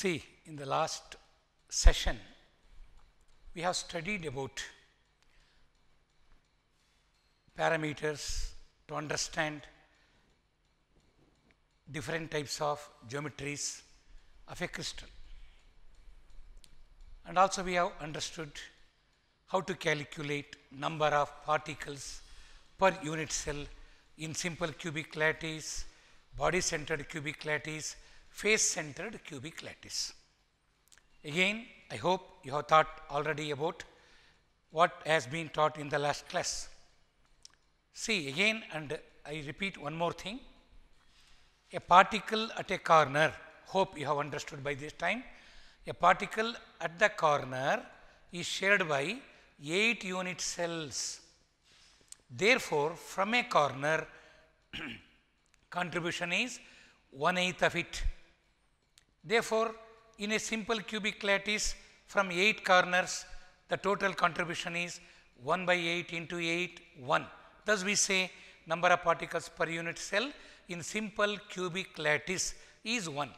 See, in the last session, we have studied about parameters to understand different types of geometries of a crystal. And also we have understood how to calculate number of particles per unit cell in simple cubic lattice, body centered cubic lattice face centered cubic lattice. Again, I hope you have thought already about what has been taught in the last class. See again and I repeat one more thing. A particle at a corner, hope you have understood by this time. A particle at the corner is shared by 8 unit cells. Therefore, from a corner contribution is one eighth of it. Therefore, in a simple cubic lattice from 8 corners, the total contribution is 1 by 8 into 8, 1. Thus, we say number of particles per unit cell in simple cubic lattice is 1.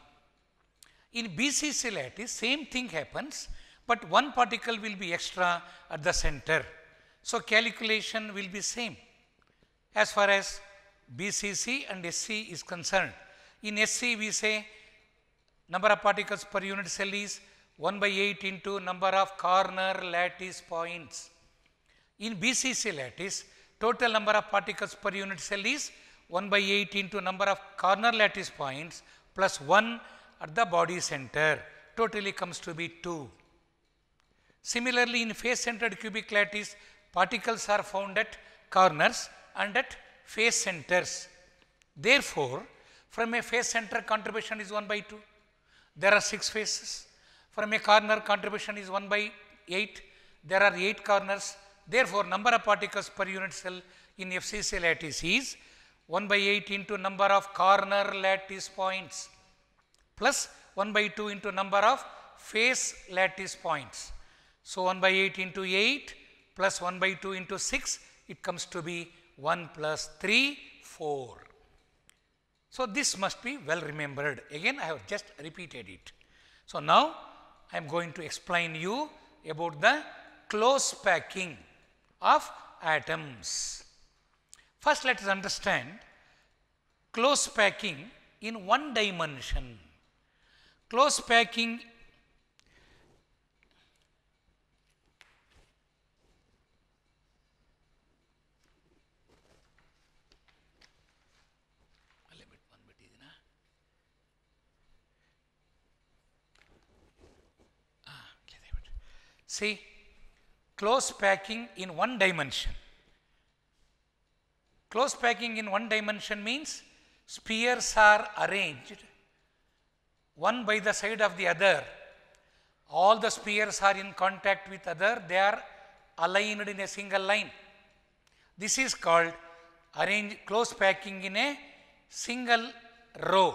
In BCC lattice, same thing happens, but one particle will be extra at the center. So, calculation will be same as far as BCC and SC is concerned. In SC, we say Number of particles per unit cell is 1 by 8 into number of corner lattice points. In BCC lattice, total number of particles per unit cell is 1 by 8 into number of corner lattice points plus 1 at the body center, totally comes to be 2. Similarly, in face-centered cubic lattice, particles are found at corners and at face centers. Therefore, from a face center contribution is 1 by 2. There are six faces. From a corner, contribution is 1 by 8. There are 8 corners. Therefore, number of particles per unit cell in FCC lattice is 1 by 8 into number of corner lattice points plus 1 by 2 into number of face lattice points. So, 1 by 8 into 8 plus 1 by 2 into 6, it comes to be 1 plus 3, 4. So, this must be well remembered again I have just repeated it. So, now I am going to explain you about the close packing of atoms. First let us understand close packing in one dimension. Close packing See, close packing in one dimension. Close packing in one dimension means spheres are arranged one by the side of the other. All the spheres are in contact with other, they are aligned in a single line. This is called arrange close packing in a single row.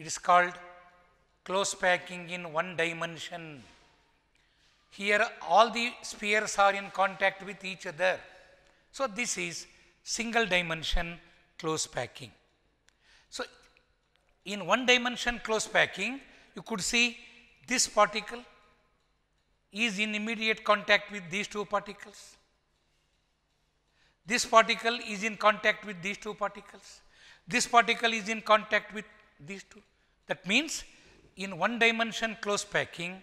It is called close packing in one dimension. Here all the spheres are in contact with each other. So this is single dimension close packing. So in one dimension close packing, you could see this particle is in immediate contact with these two particles. This particle is in contact with these two particles. This particle is in contact with these two. That means in one dimension close packing,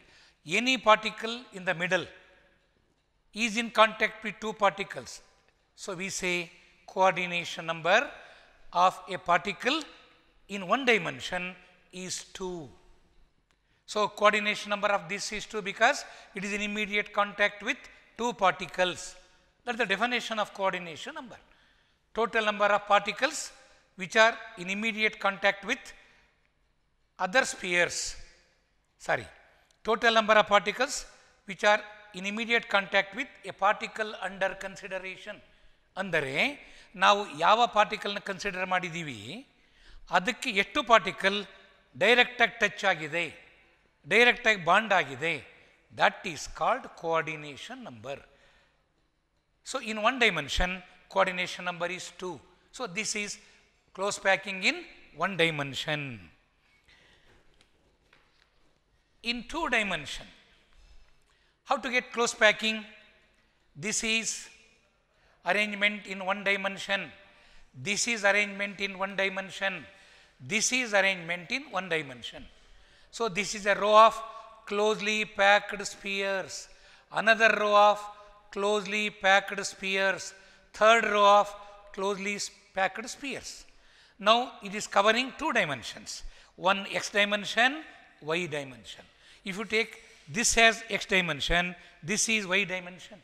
any particle in the middle is in contact with two particles. So, we say coordination number of a particle in one dimension is 2. So, coordination number of this is 2 because it is in immediate contact with two particles. That is the definition of coordination number. Total number of particles which are in immediate contact with other spheres, sorry, total number of particles which are in immediate contact with a particle under consideration ಅಂದರೆ ನಾವು ಯಾವ ಪಾರ್ಟಿಕಲ್ನ consider ಮಾಡಿದ್ದೀವಿ ಅದಕ್ಕೆ ಎಷ್ಟು particle ಡೈರೆಕ್ಟಾಗಿ touch ಆಗಿದೆ ಡೈರೆಕ್ಟಾಗಿ bond ಆಗಿದೆ that is called coordination number so in one dimension coordination number is two so this is close packing in one dimension in two dimension. How to get close packing? This is arrangement in one dimension. This is arrangement in one dimension. This is arrangement in one dimension. So, this is a row of closely packed spheres. Another row of closely packed spheres. Third row of closely packed spheres. Now, it is covering two dimensions. One x dimension, y dimension. If you take this has x dimension, this is y dimension.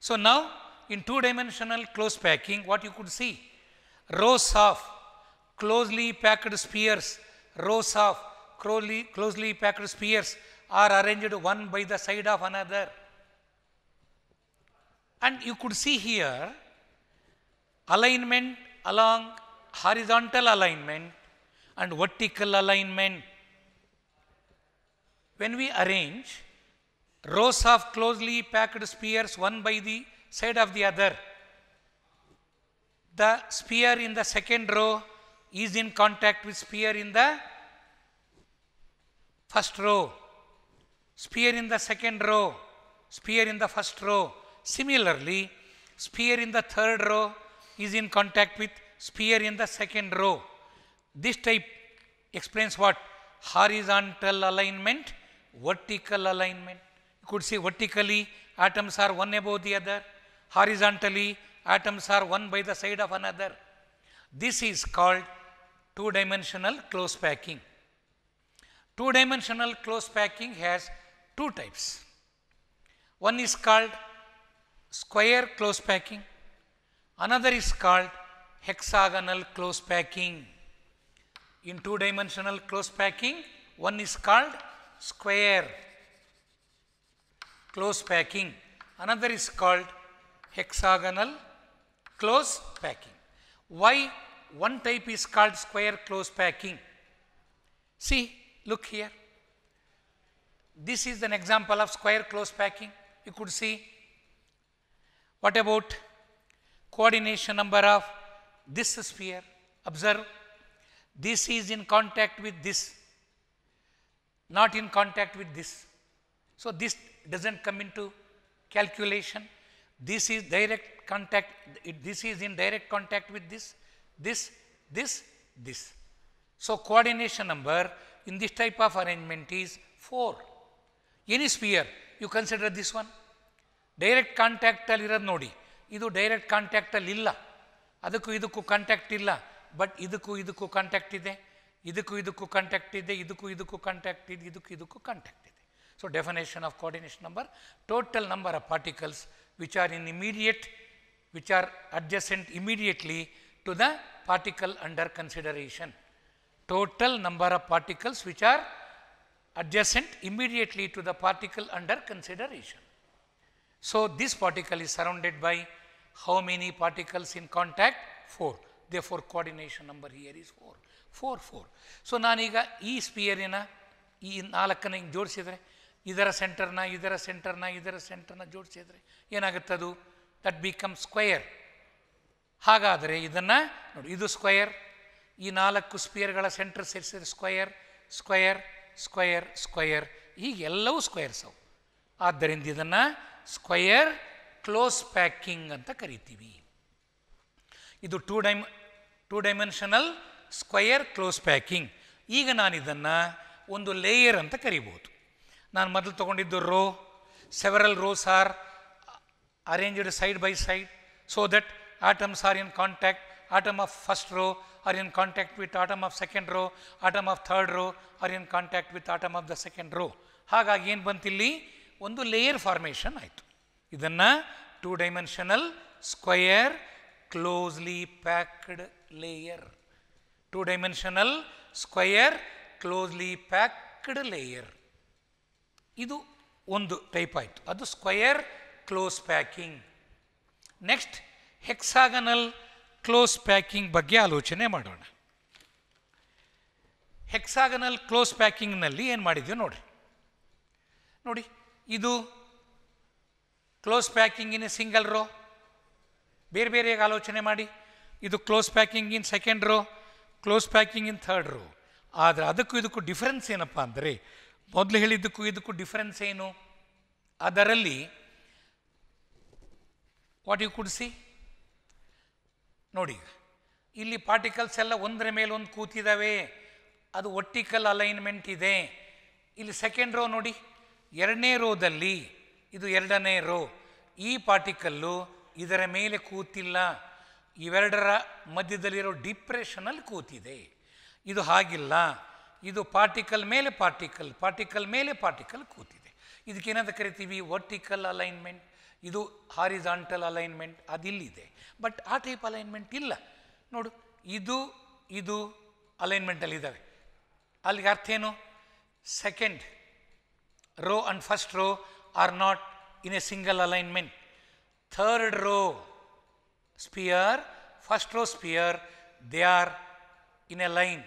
So now in two dimensional close packing what you could see rows of closely packed spheres, rows of closely, closely packed spheres are arranged one by the side of another. And you could see here alignment along horizontal alignment and vertical alignment when we arrange rows of closely packed spheres one by the side of the other, the sphere in the second row is in contact with sphere in the first row, sphere in the second row, sphere in the first row. Similarly, sphere in the third row is in contact with sphere in the second row. This type explains what? Horizontal alignment vertical alignment. You could say vertically atoms are one above the other, horizontally atoms are one by the side of another. This is called two-dimensional close packing. Two-dimensional close packing has two types. One is called square close packing, another is called hexagonal close packing. In two-dimensional close packing, one is called square close packing, another is called hexagonal close packing. Why one type is called square close packing? See, look here. This is an example of square close packing. You could see. What about coordination number of this sphere? Observe, this is in contact with this not in contact with this. So, this doesn't come into calculation, this is direct contact, this is in direct contact with this, this, this, this. So, coordination number in this type of arrangement is 4. Any sphere you consider this one, Direct contact direct irad nodi. Idu direct contact ಕಾಂಟ್ಯಾಕ್ಟಲ್ಲಿ illa, ಅದಕ್ಕೂ ಇದಕ್ಕೂ contact illa, but ಇದಕ್ಕೂ ಇದಕ್ಕೂ contact ide. ಇದಕ್ಕೂ ಇದಕ್ಕೂ contact ಇದೆ ಇದಕ್ಕೂ ಇದಕ್ಕೂ ಕಾಂಟ್ಯಾಕ್ಟ್ ಇದೆ ಇದಕ್ಕೂ ಇದಕ್ಕೂ ಕಾಂಟ್ಯಾಕ್ಟ್ ಇದೆ so definition of coordination number total number of particles which are in immediate which are adjacent immediately to the particle under consideration. Total number of particles which are adjacent immediately to the particle under consideration. So, this particle is surrounded by how many particles in contact? 4. Therefore, coordination number here is 4. Four four so ನಾನೀಗ ಈ ಸ್ಪಿಯರಿನ ಈ ನಾಲ್ಕನ್ನು ಹಿಂಗೆ ಜೋಡಿಸಿದರೆ ಇದರ ಸೆಂಟರ್ನ ಇದರ ಸೆಂಟರ್ನ ಇದರ ಸೆಂಟರ್ನ ಜೋಡಿಸಿದರೆ ಏನಾಗುತ್ತೆ ಅದು ದಟ್ ಬಿಕಮ್ ಸ್ಕ್ವಯರ್ ಹಾಗಾದರೆ ಇದನ್ನು ನೋಡಿ ಇದು ಸ್ಕ್ವಯರ್ ಈ ನಾಲ್ಕು ಸ್ಪಿಯರ್ಗಳ ಸೆಂಟರ್ ಸೇರಿಸಿದರೆ ಸ್ಕ್ವಯರ್ ಸ್ಕ್ವಯರ್ ಸ್ಕ್ವಯರ್ ಸ್ಕ್ವಯರ್ ಹೀಗೆಲ್ಲವೂ ಸ್ಕ್ವಯರ್ಸ್ ಅವು ಆದ್ದರಿಂದ ಇದನ್ನು ಸ್ಕ್ವಯರ್ ಕ್ಲೋಸ್ ಪ್ಯಾಕಿಂಗ್ ಅಂತ ಕರಿತೀವಿ ಇದು two dim two dimensional square close packing ಈಗ ನಾನು ಇದನ್ನು ಒಂದು ಲೇಯರ್ ಅಂತ ಕರಿಬೋದು ನಾನು ಮೊದಲು ತೊಗೊಂಡಿದ್ದು row several rows are arranged side by side so that atoms are in contact atom of first row are in contact with atom of second row atom of third row are in contact with atom of the second row ಹಾಗಾಗಿ ಏನು ಬಂತಿಲ್ಲಿ ಒಂದು layer formation ಆಯಿತು ಇದನ್ನು two dimensional square closely packed layer two dimensional square closely packed layer ಇದು ಒಂದು type ಆಯಿತು ಅದು square close packing next hexagonal close packing ಬಗ್ಗೆ ಆಲೋಚನೆ ಮಾಡೋಣ ಹೆಕ್ಸಾಗನಲ್ ಕ್ಲೋಸ್ ಪ್ಯಾಕಿಂಗ್ನಲ್ಲಿ ಏನು ಮಾಡಿದ್ವಿ ನೋಡಿರಿ ನೋಡಿ ಇದು close packing in single row ಬೇರೆ ಬೇರೆ ಆಲೋಚನೆ ಮಾಡಿ ಇದು close packing in second row close packing in third row ಆದರೆ ಅದಕ್ಕೂ ಇದಕ್ಕೂ ಡಿಫರೆನ್ಸ್ ಏನಪ್ಪ ಅಂದರೆ ಮೊದಲು ಹೇಳಿದ್ದಕ್ಕೂ ಇದಕ್ಕೂ ಡಿಫರೆನ್ಸ್ ಏನು ಅದರಲ್ಲಿ ವಾಟ್ ಯು ಕುಡಿಸಿ ನೋಡಿ ಇಲ್ಲಿ ಪಾರ್ಟಿಕಲ್ಸ್ ಎಲ್ಲ ಒಂದರ ಮೇಲೆ ಒಂದು ಕೂತಿದ್ದಾವೆ ಅದು ಒಟ್ಟಿಕಲ್ ಅಲೈನ್ಮೆಂಟ್ ಇದೆ ಇಲ್ಲಿ ಸೆಕೆಂಡ್ ರೋ ನೋಡಿ ಎರಡನೇ ರೋದಲ್ಲಿ ಇದು ಎರಡನೇ ರೋ ಈ ಪಾರ್ಟಿಕಲ್ಲು ಇದರ ಮೇಲೆ ಕೂತಿಲ್ಲ ಇವೆರಡರ ಮಧ್ಯದಲ್ಲಿರೋ ಡಿಪ್ರೆಷನಲ್ಲಿ ಕೂತಿದೆ ಇದು ಹಾಗಿಲ್ಲ ಇದು ಪಾರ್ಟಿಕಲ್ ಮೇಲೆ ಪಾರ್ಟಿಕಲ್ ಪಾರ್ಟಿಕಲ್ ಮೇಲೆ ಪಾರ್ಟಿಕಲ್ ಕೂತಿದೆ ಇದಕ್ಕೇನಂತ ಕರಿತೀವಿ ವರ್ಟಿಕಲ್ ಅಲೈನ್ಮೆಂಟ್ ಇದು ಹಾರಿಜಾಂಟಲ್ ಅಲೈನ್ಮೆಂಟ್ ಅದಿಲ್ಲಿದೆ ಬಟ್ ಆ ಟೈಪ್ ಅಲೈನ್ಮೆಂಟ್ ಇಲ್ಲ ನೋಡು ಇದು ಇದು ಅಲೈನ್ಮೆಂಟಲ್ಲಿ ಇದ್ದಾವೆ ಅಲ್ಲಿಗೆ ಅರ್ಥ ಏನು second row and first row are not in a single alignment third row sphere first row sphere they are in a line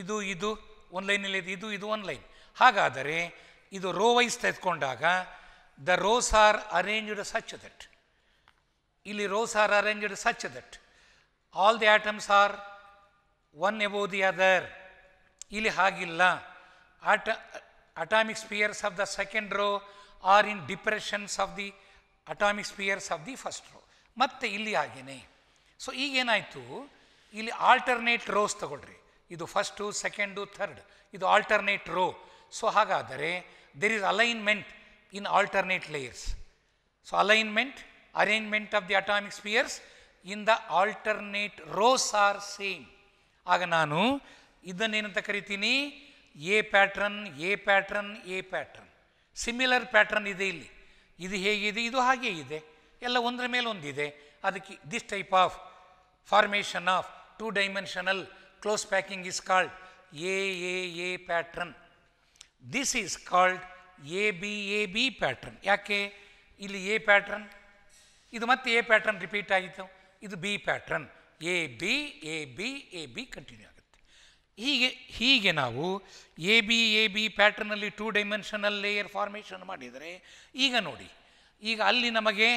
ಇದು ಇದು ಒಂದು ಲೈನಲ್ಲಿ ಇದು ಇದು ಇದು ಒಂದು ಲೈನ್ ಹಾಗಾದರೆ ಇದು ರೋ ವೈಸ್ ತೆಗೆದುಕೊಂಡಾಗ the rows are arranged such that ಇಲ್ಲಿ rows are arranged such that all the atoms are one above the other ಇಲ್ಲಿ ಹಾಗಿಲ್ಲ ಆಟ atomic spheres of the second row are in depressions of the atomic spheres of the first row ಮತ್ತೆ ಇಲ್ಲಿ ಹಾಗೇನೆ so ಈಗೇನಾಯಿತು ಇಲ್ಲಿ alternate rows ತಗೊಳ್ರಿ ಇದು first second third ಇದು ಆಲ್ಟರ್ನೇಟ್ ರೋ ಸೊ ಹಾಗಾದರೆ there is alignment in alternate layers so alignment arrangement of the atomic spheres in the alternate rows are same ಆಗ ನಾನು ಇದನ್ನೇನಂತ ಕರಿತೀನಿ A pattern A pattern A pattern similar pattern ಇದೆ ಇಲ್ಲಿ ಇದು ಹೇಗಿದೆ ಇದು ಹಾಗೇ ಇದೆ ಎಲ್ಲ ಒಂದರ ಮೇಲೆ ಒಂದಿದೆ ಅದಕ್ಕೆ this type of formation of two dimensional close packing is called A A A pattern this is called A B A B pattern ಯಾಕೆ ಇಲ್ಲಿ ಎ ಪ್ಯಾಟ್ರನ್ ಇದು ಮತ್ತೆ ಎ ಪ್ಯಾಟ್ರನ್ ರಿಪೀಟ್ ಆಯಿತು ಇದು B pattern A B A B A B continue ಆಗುತ್ತೆ ಹೀಗೆ ಹೀಗೆ ನಾವು ಎ ಬಿ ಎ ಬಿ ಪ್ಯಾಟ್ರನಲ್ಲಿ ಟೂ ಡೈಮೆನ್ಷನಲ್ ಲೇಯರ್ ಫಾರ್ಮೇಷನ್ ಮಾಡಿದರೆ ಈಗ ನೋಡಿ ಈಗ ಅಲ್ಲಿ ನಮಗೆ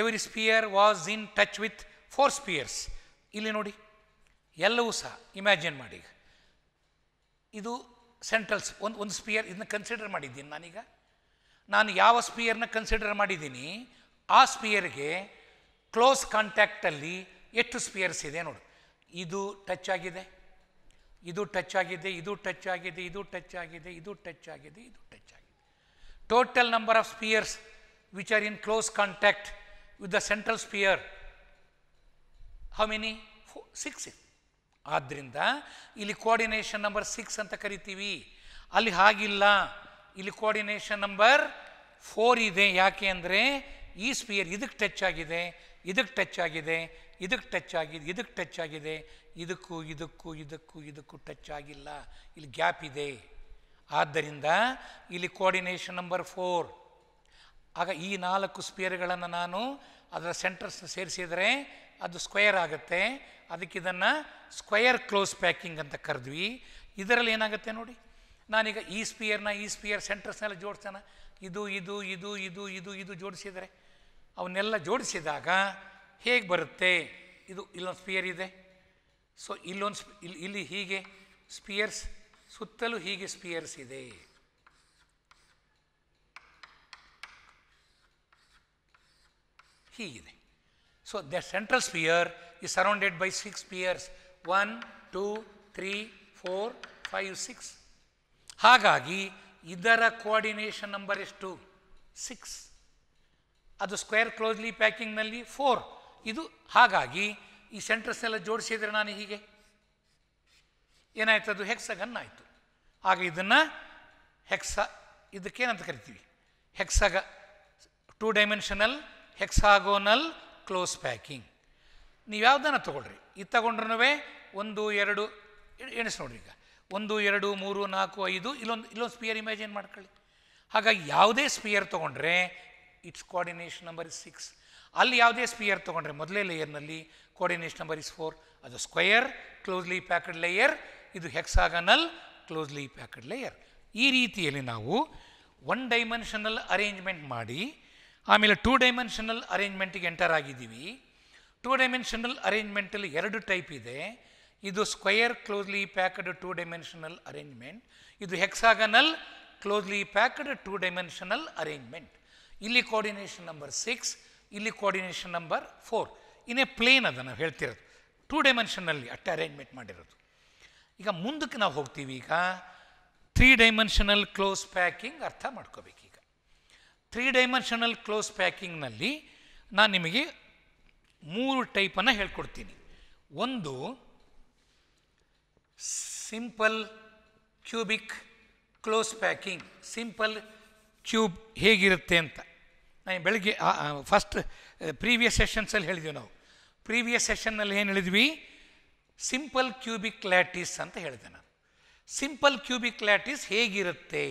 every sphere was in touch with four spheres ಇಲ್ಲಿ ನೋಡಿ ಎಲ್ಲವೂ ಸಹ ಇಮ್ಯಾಜಿನ್ ಮಾಡಿ ಇದು ಸೆಂಟ್ರಲ್ಸ್ ಒಂದು ಒಂದು ಸ್ಪಿಯರ್ ಇದನ್ನ ಕನ್ಸಿಡರ್ ಮಾಡಿದ್ದೀನಿ ನಾನೀಗ ನಾನು ಯಾವ ಸ್ಪಿಯರ್ನ ಕನ್ಸಿಡರ್ ಮಾಡಿದ್ದೀನಿ ಆ ಸ್ಪಿಯರ್ಗೆ ಕ್ಲೋಸ್ ಕಾಂಟ್ಯಾಕ್ಟಲ್ಲಿ ಎಷ್ಟು ಸ್ಪಿಯರ್ಸ್ ಇದೆ ನೋಡು ಇದು ಟಚ್ ಆಗಿದೆ ಇದು ಟಚ್ ಆಗಿದೆ ಇದು ಟಚ್ ಆಗಿದೆ ಇದು ಟಚ್ ಆಗಿದೆ ಇದು ಟಚ್ ಆಗಿದೆ ಇದು ಟಚ್ ಆಗಿದೆ total number of spheres which are in close contact with the central sphere how many Four, six ಆದ್ದರಿಂದ ಇಲ್ಲಿ ಕೋಆರ್ಡಿನೇಷನ್ ನಂಬರ್ ಸಿಕ್ಸ್ ಅಂತ ಕರಿತೀವಿ ಅಲ್ಲಿ ಹಾಗಿಲ್ಲ ಇಲ್ಲಿ ಕೋಆರ್ಡಿನೇಷನ್ ನಂಬರ್ ಫೋರ್ ಇದೆ ಯಾಕೆ ಅಂದರೆ ಈ ಸ್ಪಿಯರ್ ಇದಕ್ಕೆ ಟಚ್ ಆಗಿದೆ ಇದಕ್ಕೆ ಟಚ್ ಆಗಿದೆ ಇದಕ್ಕೆ ಟಚ್ ಆಗಿದೆ ಇದಕ್ಕೆ ಟಚ್ ಆಗಿದೆ ಇದಕ್ಕೂ ಇದಕ್ಕೂ ಇದಕ್ಕೂ ಇದಕ್ಕೂ ಟಚ್ ಆಗಿಲ್ಲ ಇಲ್ಲಿ ಗ್ಯಾಪ್ ಇದೆ ಆದ್ದರಿಂದ ಇಲ್ಲಿ ಕೋಆರ್ಡಿನೇಷನ್ ನಂಬರ್ ಫೋರ್ ಆಗ ಈ ನಾಲ್ಕು ಸ್ಪಿಯರ್ಗಳನ್ನು ನಾನು ಅದರ ಸೆಂಟರ್ಸ್ ಸೇರಿಸಿದರೆ ಅದು ಸ್ಕ್ವೇರ್ ಆಗುತ್ತೆ ಅದಕ್ಕೆ ಇದನ್ನು ಸ್ಕ್ವಯರ್ ಕ್ಲೋಸ್ ಪ್ಯಾಕಿಂಗ್ ಅಂತ ಕರೆದ್ವಿ ಇದರಲ್ಲಿ ಏನಾಗುತ್ತೆ ನೋಡಿ ನಾನೀಗ ಈ ಸ್ಪಿಯರ್ನ ಈ ಸ್ಪಿಯರ್ ಸೆಂಟರ್ಸ್ನೆಲ್ಲ ಜೋಡಿಸೋಣ ಇದು ಇದು ಇದು ಇದು ಇದು ಇದು ಜೋಡಿಸಿದರೆ ಅವನ್ನೆಲ್ಲ ಜೋಡಿಸಿದಾಗ ಹೇಗೆ ಬರುತ್ತೆ ಇದು ಇಲ್ಲೊಂದು ಸ್ಪಿಯರ್ ಇದೆ ಸೊ ಇಲ್ಲೊಂದು ಇಲ್ಲಿ ಹೀಗೆ ಸ್ಪಿಯರ್ಸ್ ಸುತ್ತಲೂ ಹೀಗೆ ಸ್ಪಿಯರ್ಸ್ ಇದೆ ಹೀಗಿದೆ so the central sphere is surrounded by six spheres one two three four five six ಹಾಗಾಗಿ ಇದರ ಕೋಆರ್ಡಿನೇಷನ್ ನಂಬರ್ ಎಷ್ಟು ಸಿಕ್ಸ್ ಅದು ಸ್ಕ್ವೇರ್ ಕ್ಲೋಸ್ಲಿ ಪ್ಯಾಕಿಂಗ್ನಲ್ಲಿ ಫೋರ್ ಇದು ಹಾಗಾಗಿ ಈ ಸೆಂಟ್ರಸ್ನೆಲ್ಲ ಜೋಡಿಸಿದರೆ ನಾನು ಹೀಗೆ ಏನಾಯ್ತು ಅದು ಹೆಕ್ಸಗನ್ ಆಯಿತು ಆಗ ಇದನ್ನು ಹೆಕ್ಸ ಇದಕ್ಕೇನಂತ ಕರಿತೀವಿ hexago two dimensional hexagonal close packing ನೀವು ಯಾವುದನ್ನ ತೊಗೊಳ್ರಿ ಇದು ತಗೊಂಡ್ರೂ ಒಂದು ಎರಡು ಎಣಿಸಿ ನೋಡ್ರಿ ಈಗ ಒಂದು ಎರಡು ಮೂರು ನಾಲ್ಕು ಐದು ಇಲ್ಲೊಂದು ಇಲ್ಲೊಂದು ಸ್ಪಿಯರ್ ಇಮ್ಯಾಜಿನ್ ಮಾಡ್ಕೊಳ್ಳಿ ಹಾಗಾಗಿ ಯಾವುದೇ ಸ್ಪಿಯರ್ ತೊಗೊಂಡ್ರೆ it's coordination number is six ಅಲ್ಲಿ ಯಾವುದೇ ಸ್ಪಿಯರ್ ತೊಗೊಂಡ್ರೆ ಮೊದಲೇ ಲೇಯರ್ನಲ್ಲಿ ಕೋಆರ್ಡಿನೇಷನ್ ನಂಬರ್ ಇಸ್ ಫೋರ್ ಅದು ಸ್ಕ್ವಯರ್ ಕ್ಲೋಸ್ಲಿ ಪ್ಯಾಕಡ್ ಲೇಯರ್ ಇದು ಹೆಕ್ಸಾಗನಲ್ ಕ್ಲೋಸ್ಲಿ ಪ್ಯಾಕಡ್ ಲೇಯರ್ ಈ ರೀತಿಯಲ್ಲಿ ನಾವು ಒನ್ ಡೈಮೆನ್ಷನಲ್ ಅರೇಂಜ್ಮೆಂಟ್ ಮಾಡಿ ಆಮೇಲೆ ಟೂ ಡೈಮೆನ್ಷನಲ್ ಅರೇಂಜ್ಮೆಂಟಿಗೆ ಎಂಟರ್ ಆಗಿದ್ದೀವಿ ಟೂ ಡೈಮೆನ್ಷನಲ್ ಅರೇಂಜ್ಮೆಂಟಲ್ಲಿ ಎರಡು ಟೈಪ್ ಇದೆ ಇದು square closely packed two dimensional arrangement ಇದು hexagonal closely packed two dimensional arrangement ಇಲ್ಲಿ ಕೋಆರ್ಡಿನೇಷನ್ ನಂಬರ್ ಸಿಕ್ಸ್ ಇಲ್ಲಿ ಕೋಆರ್ಡಿನೇಷನ್ ನಂಬರ್ ಫೋರ್ ಇನ್ನೇ ಪ್ಲೇನ್ ಅದ ನಾವು ಹೇಳ್ತಿರೋದು ಟೂ ಡೈಮೆನ್ಷನಲ್ಲಿ ಅಟ್ಟೆ ಅರೇಂಜ್ಮೆಂಟ್ ಮಾಡಿರೋದು ಈಗ ಮುಂದಕ್ಕೆ ನಾವು ಹೋಗ್ತೀವಿ ಈಗ ತ್ರೀ ಡೈಮೆನ್ಷನಲ್ ಕ್ಲೋಸ್ ಪ್ಯಾಕಿಂಗ್ ಅರ್ಥ ಮಾಡ್ಕೋಬೇಕು ತ್ರೀ ಡೈಮೆನ್ಷನಲ್ ಕ್ಲೋಸ್ ಪ್ಯಾಕಿಂಗ್ನಲ್ಲಿ ನಾನು ನಿಮಗೆ ಮೂರು ಟೈಪನ್ನು ಹೇಳ್ಕೊಡ್ತೀನಿ ಒಂದು simple cubic close packing simple cube ಹೇಗಿರುತ್ತೆ ಅಂತ ನಾನು ಬೆಳಗ್ಗೆ ಫಸ್ಟ್ ಪ್ರೀವಿಯಸ್ ಸೆಷನ್ಸಲ್ಲಿ ಹೇಳಿದ್ವಿ ನಾವು ಪ್ರೀವಿಯಸ್ ಸೆಷನ್ನಲ್ಲಿ ಏನು ಹೇಳಿದ್ವಿ ಸಿಂಪಲ್ ಕ್ಯೂಬಿಕ್ ಲ್ಯಾಟಿಸ್ ಅಂತ ಹೇಳಿದೆ ನಾನು ಸಿಂಪಲ್ ಕ್ಯೂಬಿಕ್ ಲ್ಯಾಟಿಸ್ ಹೇಗಿರುತ್ತೆ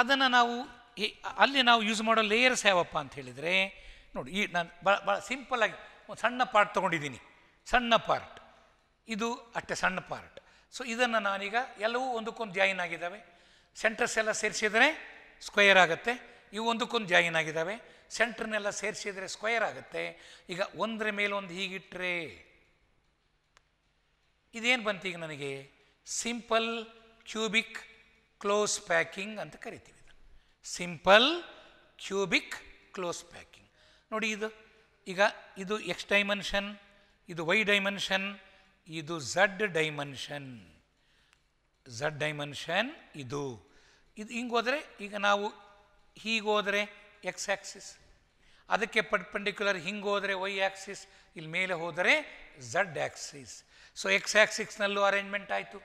ಅದನ್ನು ನಾವು ಈ ಅಲ್ಲಿ ನಾವು ಯೂಸ್ ಮಾಡೋ ಲೇಯರ್ಸ್ ಯಾವಪ್ಪ ಅಂತ ಹೇಳಿದರೆ ನೋಡಿ ಈ ನಾನು ಭಾಳ ಭಾಳ ಸಿಂಪಲ್ಲಾಗಿ ಒಂದು ಸಣ್ಣ ಪಾರ್ಟ್ ತೊಗೊಂಡಿದ್ದೀನಿ ಸಣ್ಣ ಪಾರ್ಟ್ ಇದು ಅಷ್ಟೆ ಸಣ್ಣ ಪಾರ್ಟ್ ಸೊ ಇದನ್ನು ನಾನೀಗ ಎಲ್ಲವೂ ಒಂದಕ್ಕೊಂದು ಜಾಯಿನ್ ಆಗಿದ್ದಾವೆ ಸೆಂಟರ್ಸ್ ಎಲ್ಲ ಸೇರಿಸಿದರೆ ಸ್ಕ್ವೇರ್ ಆಗುತ್ತೆ ಇವು ಒಂದಕ್ಕೊಂದು ಜಾಯಿನ್ ಆಗಿದ್ದಾವೆ ಸೆಂಟ್ರನ್ನೆಲ್ಲ ಸೇರಿಸಿದರೆ ಸ್ಕ್ವೇರ್ ಆಗುತ್ತೆ ಈಗ ಒಂದರ ಮೇಲೊಂದು ಹೀಗಿಟ್ಟರೆ ಇದೇನು ಬಂತು ಈಗ ನನಗೆ ಸಿಂಪಲ್ ಕ್ಯೂಬಿಕ್ ಕ್ಲೋಸ್ ಪ್ಯಾಕಿಂಗ್ ಅಂತ ಕರಿತೀವಿ ಸಿಂಪಲ್ ಕ್ಯೂಬಿಕ್ ಕ್ಲೋಸ್ ಪ್ಯಾಕಿಂಗ್ ನೋಡಿ ಇದು ಈಗ ಇದು ಎಕ್ಸ್ ಡೈಮೆನ್ಷನ್ ಇದು ವೈ ಡೈಮೆನ್ಷನ್ ಇದು ಝಡ್ ಡೈಮೆನ್ಷನ್ ಝಡ್ ಡೈಮೆನ್ಷನ್ ಇದು ಇದು ಹಿಂಗೆ ಹೋದರೆ ಈಗ ನಾವು ಹೀಗೆ ಹೋದರೆ ಎಕ್ಸ್ ಆ್ಯಕ್ಸಿಸ್ ಅದಕ್ಕೆ ಪರ್ಪೆಂಡಿಕ್ಯುಲರ್ ಹಿಂಗೆ ಹೋದರೆ ವೈ ಆ್ಯಕ್ಸಿಸ್ ಇಲ್ಲಿ ಮೇಲೆ ಹೋದರೆ ಝಡ್ ಆ್ಯಕ್ಸಿಸ್ ಸೊ ಎಕ್ಸ್ ಆ್ಯಕ್ಸಿಸ್ನಲ್ಲೂ ಅರೇಂಜ್ಮೆಂಟ್ ಆಯಿತು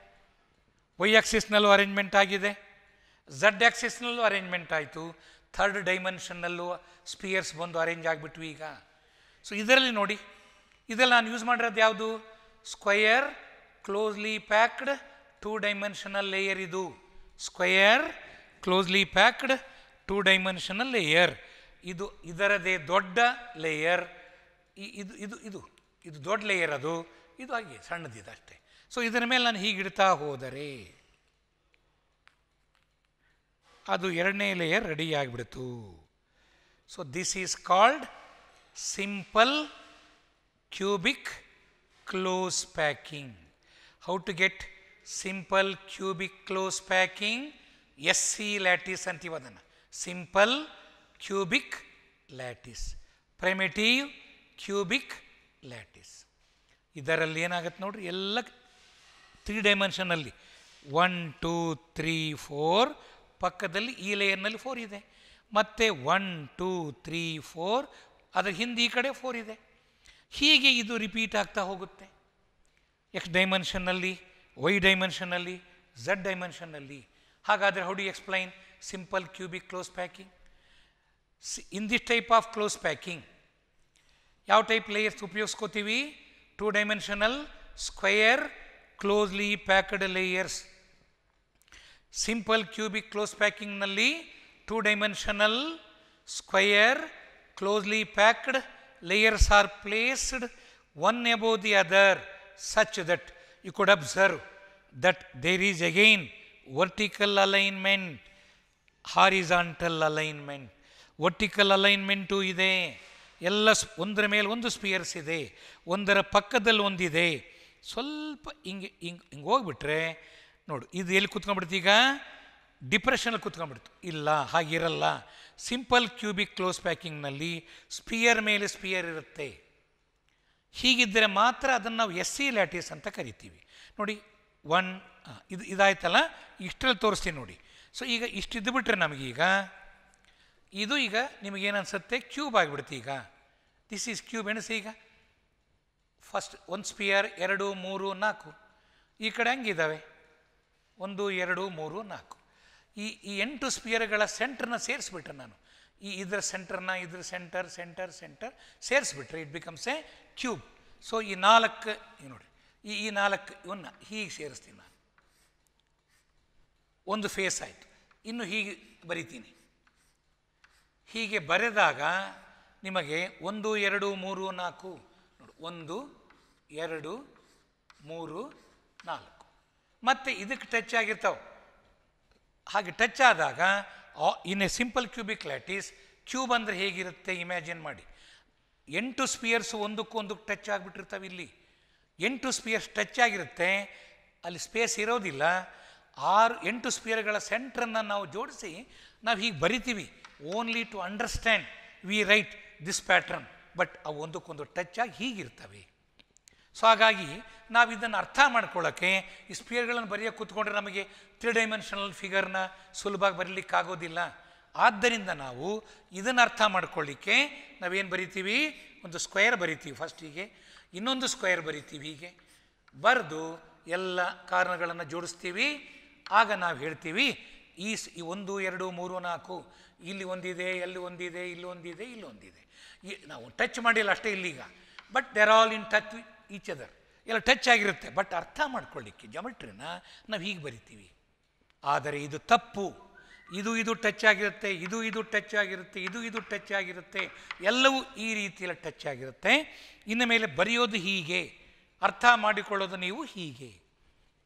ವೈ ಆ್ಯಕ್ಸಿಸ್ನಲ್ಲೂ ಅರೇಂಜ್ಮೆಂಟ್ ಆಗಿದೆ ಝಡ್ ಆಕ್ಸಿಸ್ನಲ್ಲೂ ಅರೇಂಜ್ಮೆಂಟ್ ಆಯಿತು ಥರ್ಡ್ ಡೈಮೆನ್ಷನ್ನಲ್ಲೂ ಸ್ಪಿಯರ್ಸ್ ಬಂದು ಅರೇಂಜ್ ಆಗಿಬಿಟ್ವಿ ಈಗ ಸೊ ಇದರಲ್ಲಿ ನೋಡಿ ಇದರಲ್ಲಿ ನಾನು ಯೂಸ್ ಮಾಡಿರೋದು ಯಾವುದು square closely packed two dimensional layer ಇದು square closely packed two dimensional layer ಇದು ಇದರದೇ ದೊಡ್ಡ ಲೇಯರ್ ಇದು ಇದು ಇದು ಇದು ದೊಡ್ಡ ಲೇಯರ್ ಅದು ಇದು ಹಾಗೆ ಸಣ್ಣದಿದೆ ಅಷ್ಟೇ ಸೊ ಇದರ ಮೇಲೆ ನಾನು ಹೀಗಿಡ್ತಾ ಹೋದರೆ ಅದು ಎರಡನೇ layer ready so this is called simple cubic close packing how to get simple cubic close packing S C lattice ಅಂತೀವಿ ಅದನ್ನು simple cubic lattice primitive cubic lattice ಇದರಲ್ಲಿ ಏನಾಗುತ್ತೆ ನೋಡ್ರಿ ಎಲ್ಲ ತ್ರೀ ಡೈಮೆನ್ಷನಲ್ಲಿ ಒನ್ ಟೂ ತ್ರೀ ಫೋರ್ ಪಕ್ಕದಲ್ಲಿ ಈ ಲೇಯರ್ನಲ್ಲಿ four ಇದೆ ಮತ್ತೆ ಒನ್ ಟೂ ತ್ರೀ ಫೋರ್ ಅದರ ಹಿಂದೆ ಈ ಕಡೆ ಫೋರ್ ಇದೆ ಹೀಗೆ ಇದು ರಿಪೀಟ್ ಆಗ್ತಾ ಹೋಗುತ್ತೆ ಎಕ್ಸ್ ಡೈಮೆನ್ಷನ್ನಲ್ಲಿ ವೈ ಡೈಮೆನ್ಷನ್ನಲ್ಲಿ ಝಡ್ ಡೈಮೆನ್ಷನ್ನಲ್ಲಿ ಹಾಗಾದರೆ how do explain simple cubic close packing in this type of close packing ಯಾವ ಟೈಪ್ ಲೇಯರ್ಸ್ ಉಪಯೋಗಿಸ್ಕೋತೀವಿ two dimensional square closely packed layers simple cubic close ಪ್ಯಾಕಿಂಗ್ನಲ್ಲಿ two dimensional square closely packed layers are placed one above the other such that you could observe that there is again vertical alignment horizontal alignment vertical alignment ಇದೆ ಎಲ್ಲ ಒಂದರ ಮೇಲೆ ಒಂದು spears ಇದೆ ಒಂದರ ಪಕ್ಕದಲ್ಲಿ ಒಂದಿದೆ ಸ್ವಲ್ಪ ಹಿಂಗೆ ಹಿಂಗೆ ಹಿಂಗೆ ಹೋಗ್ಬಿಟ್ರೆ ನೋಡು ಇದು ಎಲ್ಲಿ ಕುತ್ಕೊಂಡ್ಬಿಡ್ತು ಈಗ ಡಿಪ್ರೆಷನಲ್ಲಿ ಕೂತ್ಕೊಂಡ್ಬಿಡ್ತು ಇಲ್ಲ ಹಾಗಿರಲ್ಲ ಸಿಂಪಲ್ ಕ್ಯೂಬಿಕ್ ಕ್ಲೋಸ್ ಪ್ಯಾಕಿಂಗ್ನಲ್ಲಿ ಸ್ಪಿಯರ್ ಮೇಲೆ ಸ್ಪಿಯರ್ ಇರುತ್ತೆ ಹೀಗಿದ್ದರೆ ಮಾತ್ರ ಅದನ್ನು ನಾವು ಎಸ್ ಸಿ ಲ್ಯಾಟಿಸ್ ಅಂತ ಕರಿತೀವಿ ನೋಡಿ ಒನ್ ಇದು ಇದಾಯ್ತಲ್ಲ ಇಷ್ಟರಲ್ಲಿ ತೋರಿಸ್ತೀನಿ ನೋಡಿ ಸೊ ಈಗ ಇಷ್ಟಿದ್ದು ಬಿಟ್ಟರೆ ನಮಗೀಗ ಇದು ಈಗ ನಿಮಗೇನು ಅನಿಸುತ್ತೆ ಕ್ಯೂಬ್ ಆಗಿಬಿಡುತ್ತೆ ಈಗ ದಿಸ್ ಈಸ್ ಕ್ಯೂಬ್ ಎಣಿಸಿ ಈಗ ಫಸ್ಟ್ ಒಂದು ಸ್ಪಿಯರ್ ಎರಡು ಮೂರು ನಾಲ್ಕು ಈ ಕಡೆ ಹಂಗಿದ್ದಾವೆ ಒಂದು ಎರಡು ಮೂರು ನಾಲ್ಕು ಈ ಈ ಎಂಟು ಸ್ಪಿಯರ್ಗಳ ಸೆಂಟ್ರನ್ನ ಸೇರಿಸ್ಬಿಟ್ರೆ ನಾನು ಈ ಇದರ ಸೆಂಟರ್ನ ಇದ್ರ ಸೆಂಟರ್ ಸೆಂಟರ್ ಸೆಂಟರ್ ಸೇರಿಸ್ಬಿಟ್ರೆ it becomes a cube so ಈ ನಾಲ್ಕು ನೋಡಿ ಈ ಈ ನಾಲ್ಕು ಇವನ್ನ ಹೀಗೆ ಸೇರಿಸ್ತೀನಿ ನಾನು ಒಂದು ಫೇಸ್ ಆಯಿತು ಇನ್ನು ಹೀಗೆ ಬರಿತೀನಿ ಹೀಗೆ ಬರೆದಾಗ ನಿಮಗೆ ಒಂದು ಎರಡು ಮೂರು ನಾಲ್ಕು ನೋಡಿ ಒಂದು ಎರಡು ಮೂರು ನಾಲ್ಕು ಮತ್ತು ಇದಕ್ಕೆ ಟಚ್ ಆಗಿರ್ತಾವೆ ಹಾಗೆ ಟಚ್ ಆದಾಗ in a simple cubic lattice cube ಅಂದರೆ ಹೇಗಿರುತ್ತೆ ಇಮ್ಯಾಜಿನ್ ಮಾಡಿ ಎಂಟು ಸ್ಪಿಯರ್ಸ್ ಒಂದಕ್ಕೊಂದಕ್ಕೆ ಟಚ್ ಆಗಿಬಿಟ್ಟಿರ್ತಾವೆ ಇಲ್ಲಿ ಎಂಟು ಸ್ಪಿಯರ್ಸ್ ಟಚ್ ಆಗಿರುತ್ತೆ ಅಲ್ಲಿ ಸ್ಪೇಸ್ ಇರೋದಿಲ್ಲ ಆರು ಎಂಟು ಸ್ಪಿಯರ್ಗಳ ಸೆಂಟ್ರನ್ನು ನಾವು ಜೋಡಿಸಿ ನಾವು ಹೀಗೆ ಬರಿತೀವಿ only to understand we write this pattern but ಅವು ಒಂದಕ್ಕೊಂದು ಟಚ್ ಆಗಿ ಹೀಗಿರ್ತವೆ ಸೊ ಹಾಗಾಗಿ ನಾವು ಇದನ್ನು ಅರ್ಥ ಮಾಡ್ಕೊಳ್ಳೋಕ್ಕೆ ಈ ಸ್ಪಿಯರ್ಗಳನ್ನು ಬರೆಯೋಕೆ ಕೂತ್ಕೊಂಡ್ರೆ ನಮಗೆ ತ್ರೀ ಡೈಮೆನ್ಷನಲ್ ಫಿಗರ್ನ ಸುಲಭವಾಗಿ ಆಗೋದಿಲ್ಲ ಆದ್ದರಿಂದ ನಾವು ಇದನ್ನು ಅರ್ಥ ಮಾಡ್ಕೊಳ್ಳಿಕ್ಕೆ ನಾವೇನು ಬರಿತೀವಿ ಒಂದು ಸ್ಕ್ವೇರ್ ಬರಿತೀವಿ ಫಸ್ಟ್ ಹೀಗೆ ಇನ್ನೊಂದು ಸ್ಕ್ವೇರ್ ಬರಿತೀವಿ ಹೀಗೆ ಬರೆದು ಎಲ್ಲ ಕಾರಣಗಳನ್ನು ಜೋಡಿಸ್ತೀವಿ ಆಗ ನಾವು ಹೇಳ್ತೀವಿ ಈ ಒಂದು ಎರಡು ಮೂರು ನಾಲ್ಕು ಇಲ್ಲಿ ಒಂದಿದೆ ಅಲ್ಲಿ ಒಂದಿದೆ ಇಲ್ಲಿ ಒಂದಿದೆ ಇಲ್ಲಿ ಒಂದಿದೆ ನಾವು ಟಚ್ ಮಾಡಿಲ್ಲ ಅಷ್ಟೇ ಇಲ್ಲಿಗ but they all in touch each other ಎಲ್ಲ ಟಚ್ ಆಗಿರುತ್ತೆ ಬಟ್ ಅರ್ಥ ಮಾಡ್ಕೊಳ್ಳಿಕ್ಕೆ ಜಾಮೆಟ್ರಿನ ನಾವು ಹೀಗೆ ಬರಿತೀವಿ ಆದರೆ ಇದು ತಪ್ಪು ಇದು ಇದು ಟಚ್ ಆಗಿರುತ್ತೆ ಇದು ಇದು ಟಚ್ ಆಗಿರುತ್ತೆ ಇದು ಇದು ಟಚ್ ಆಗಿರುತ್ತೆ ಎಲ್ಲವೂ ಈ ರೀತಿಯಲ್ಲಿ ಟಚ್ ಆಗಿರುತ್ತೆ ಇನ್ನು ಮೇಲೆ ಬರೆಯೋದು ಹೀಗೆ ಅರ್ಥ ಮಾಡಿಕೊಳ್ಳೋದು ನೀವು ಹೀಗೆ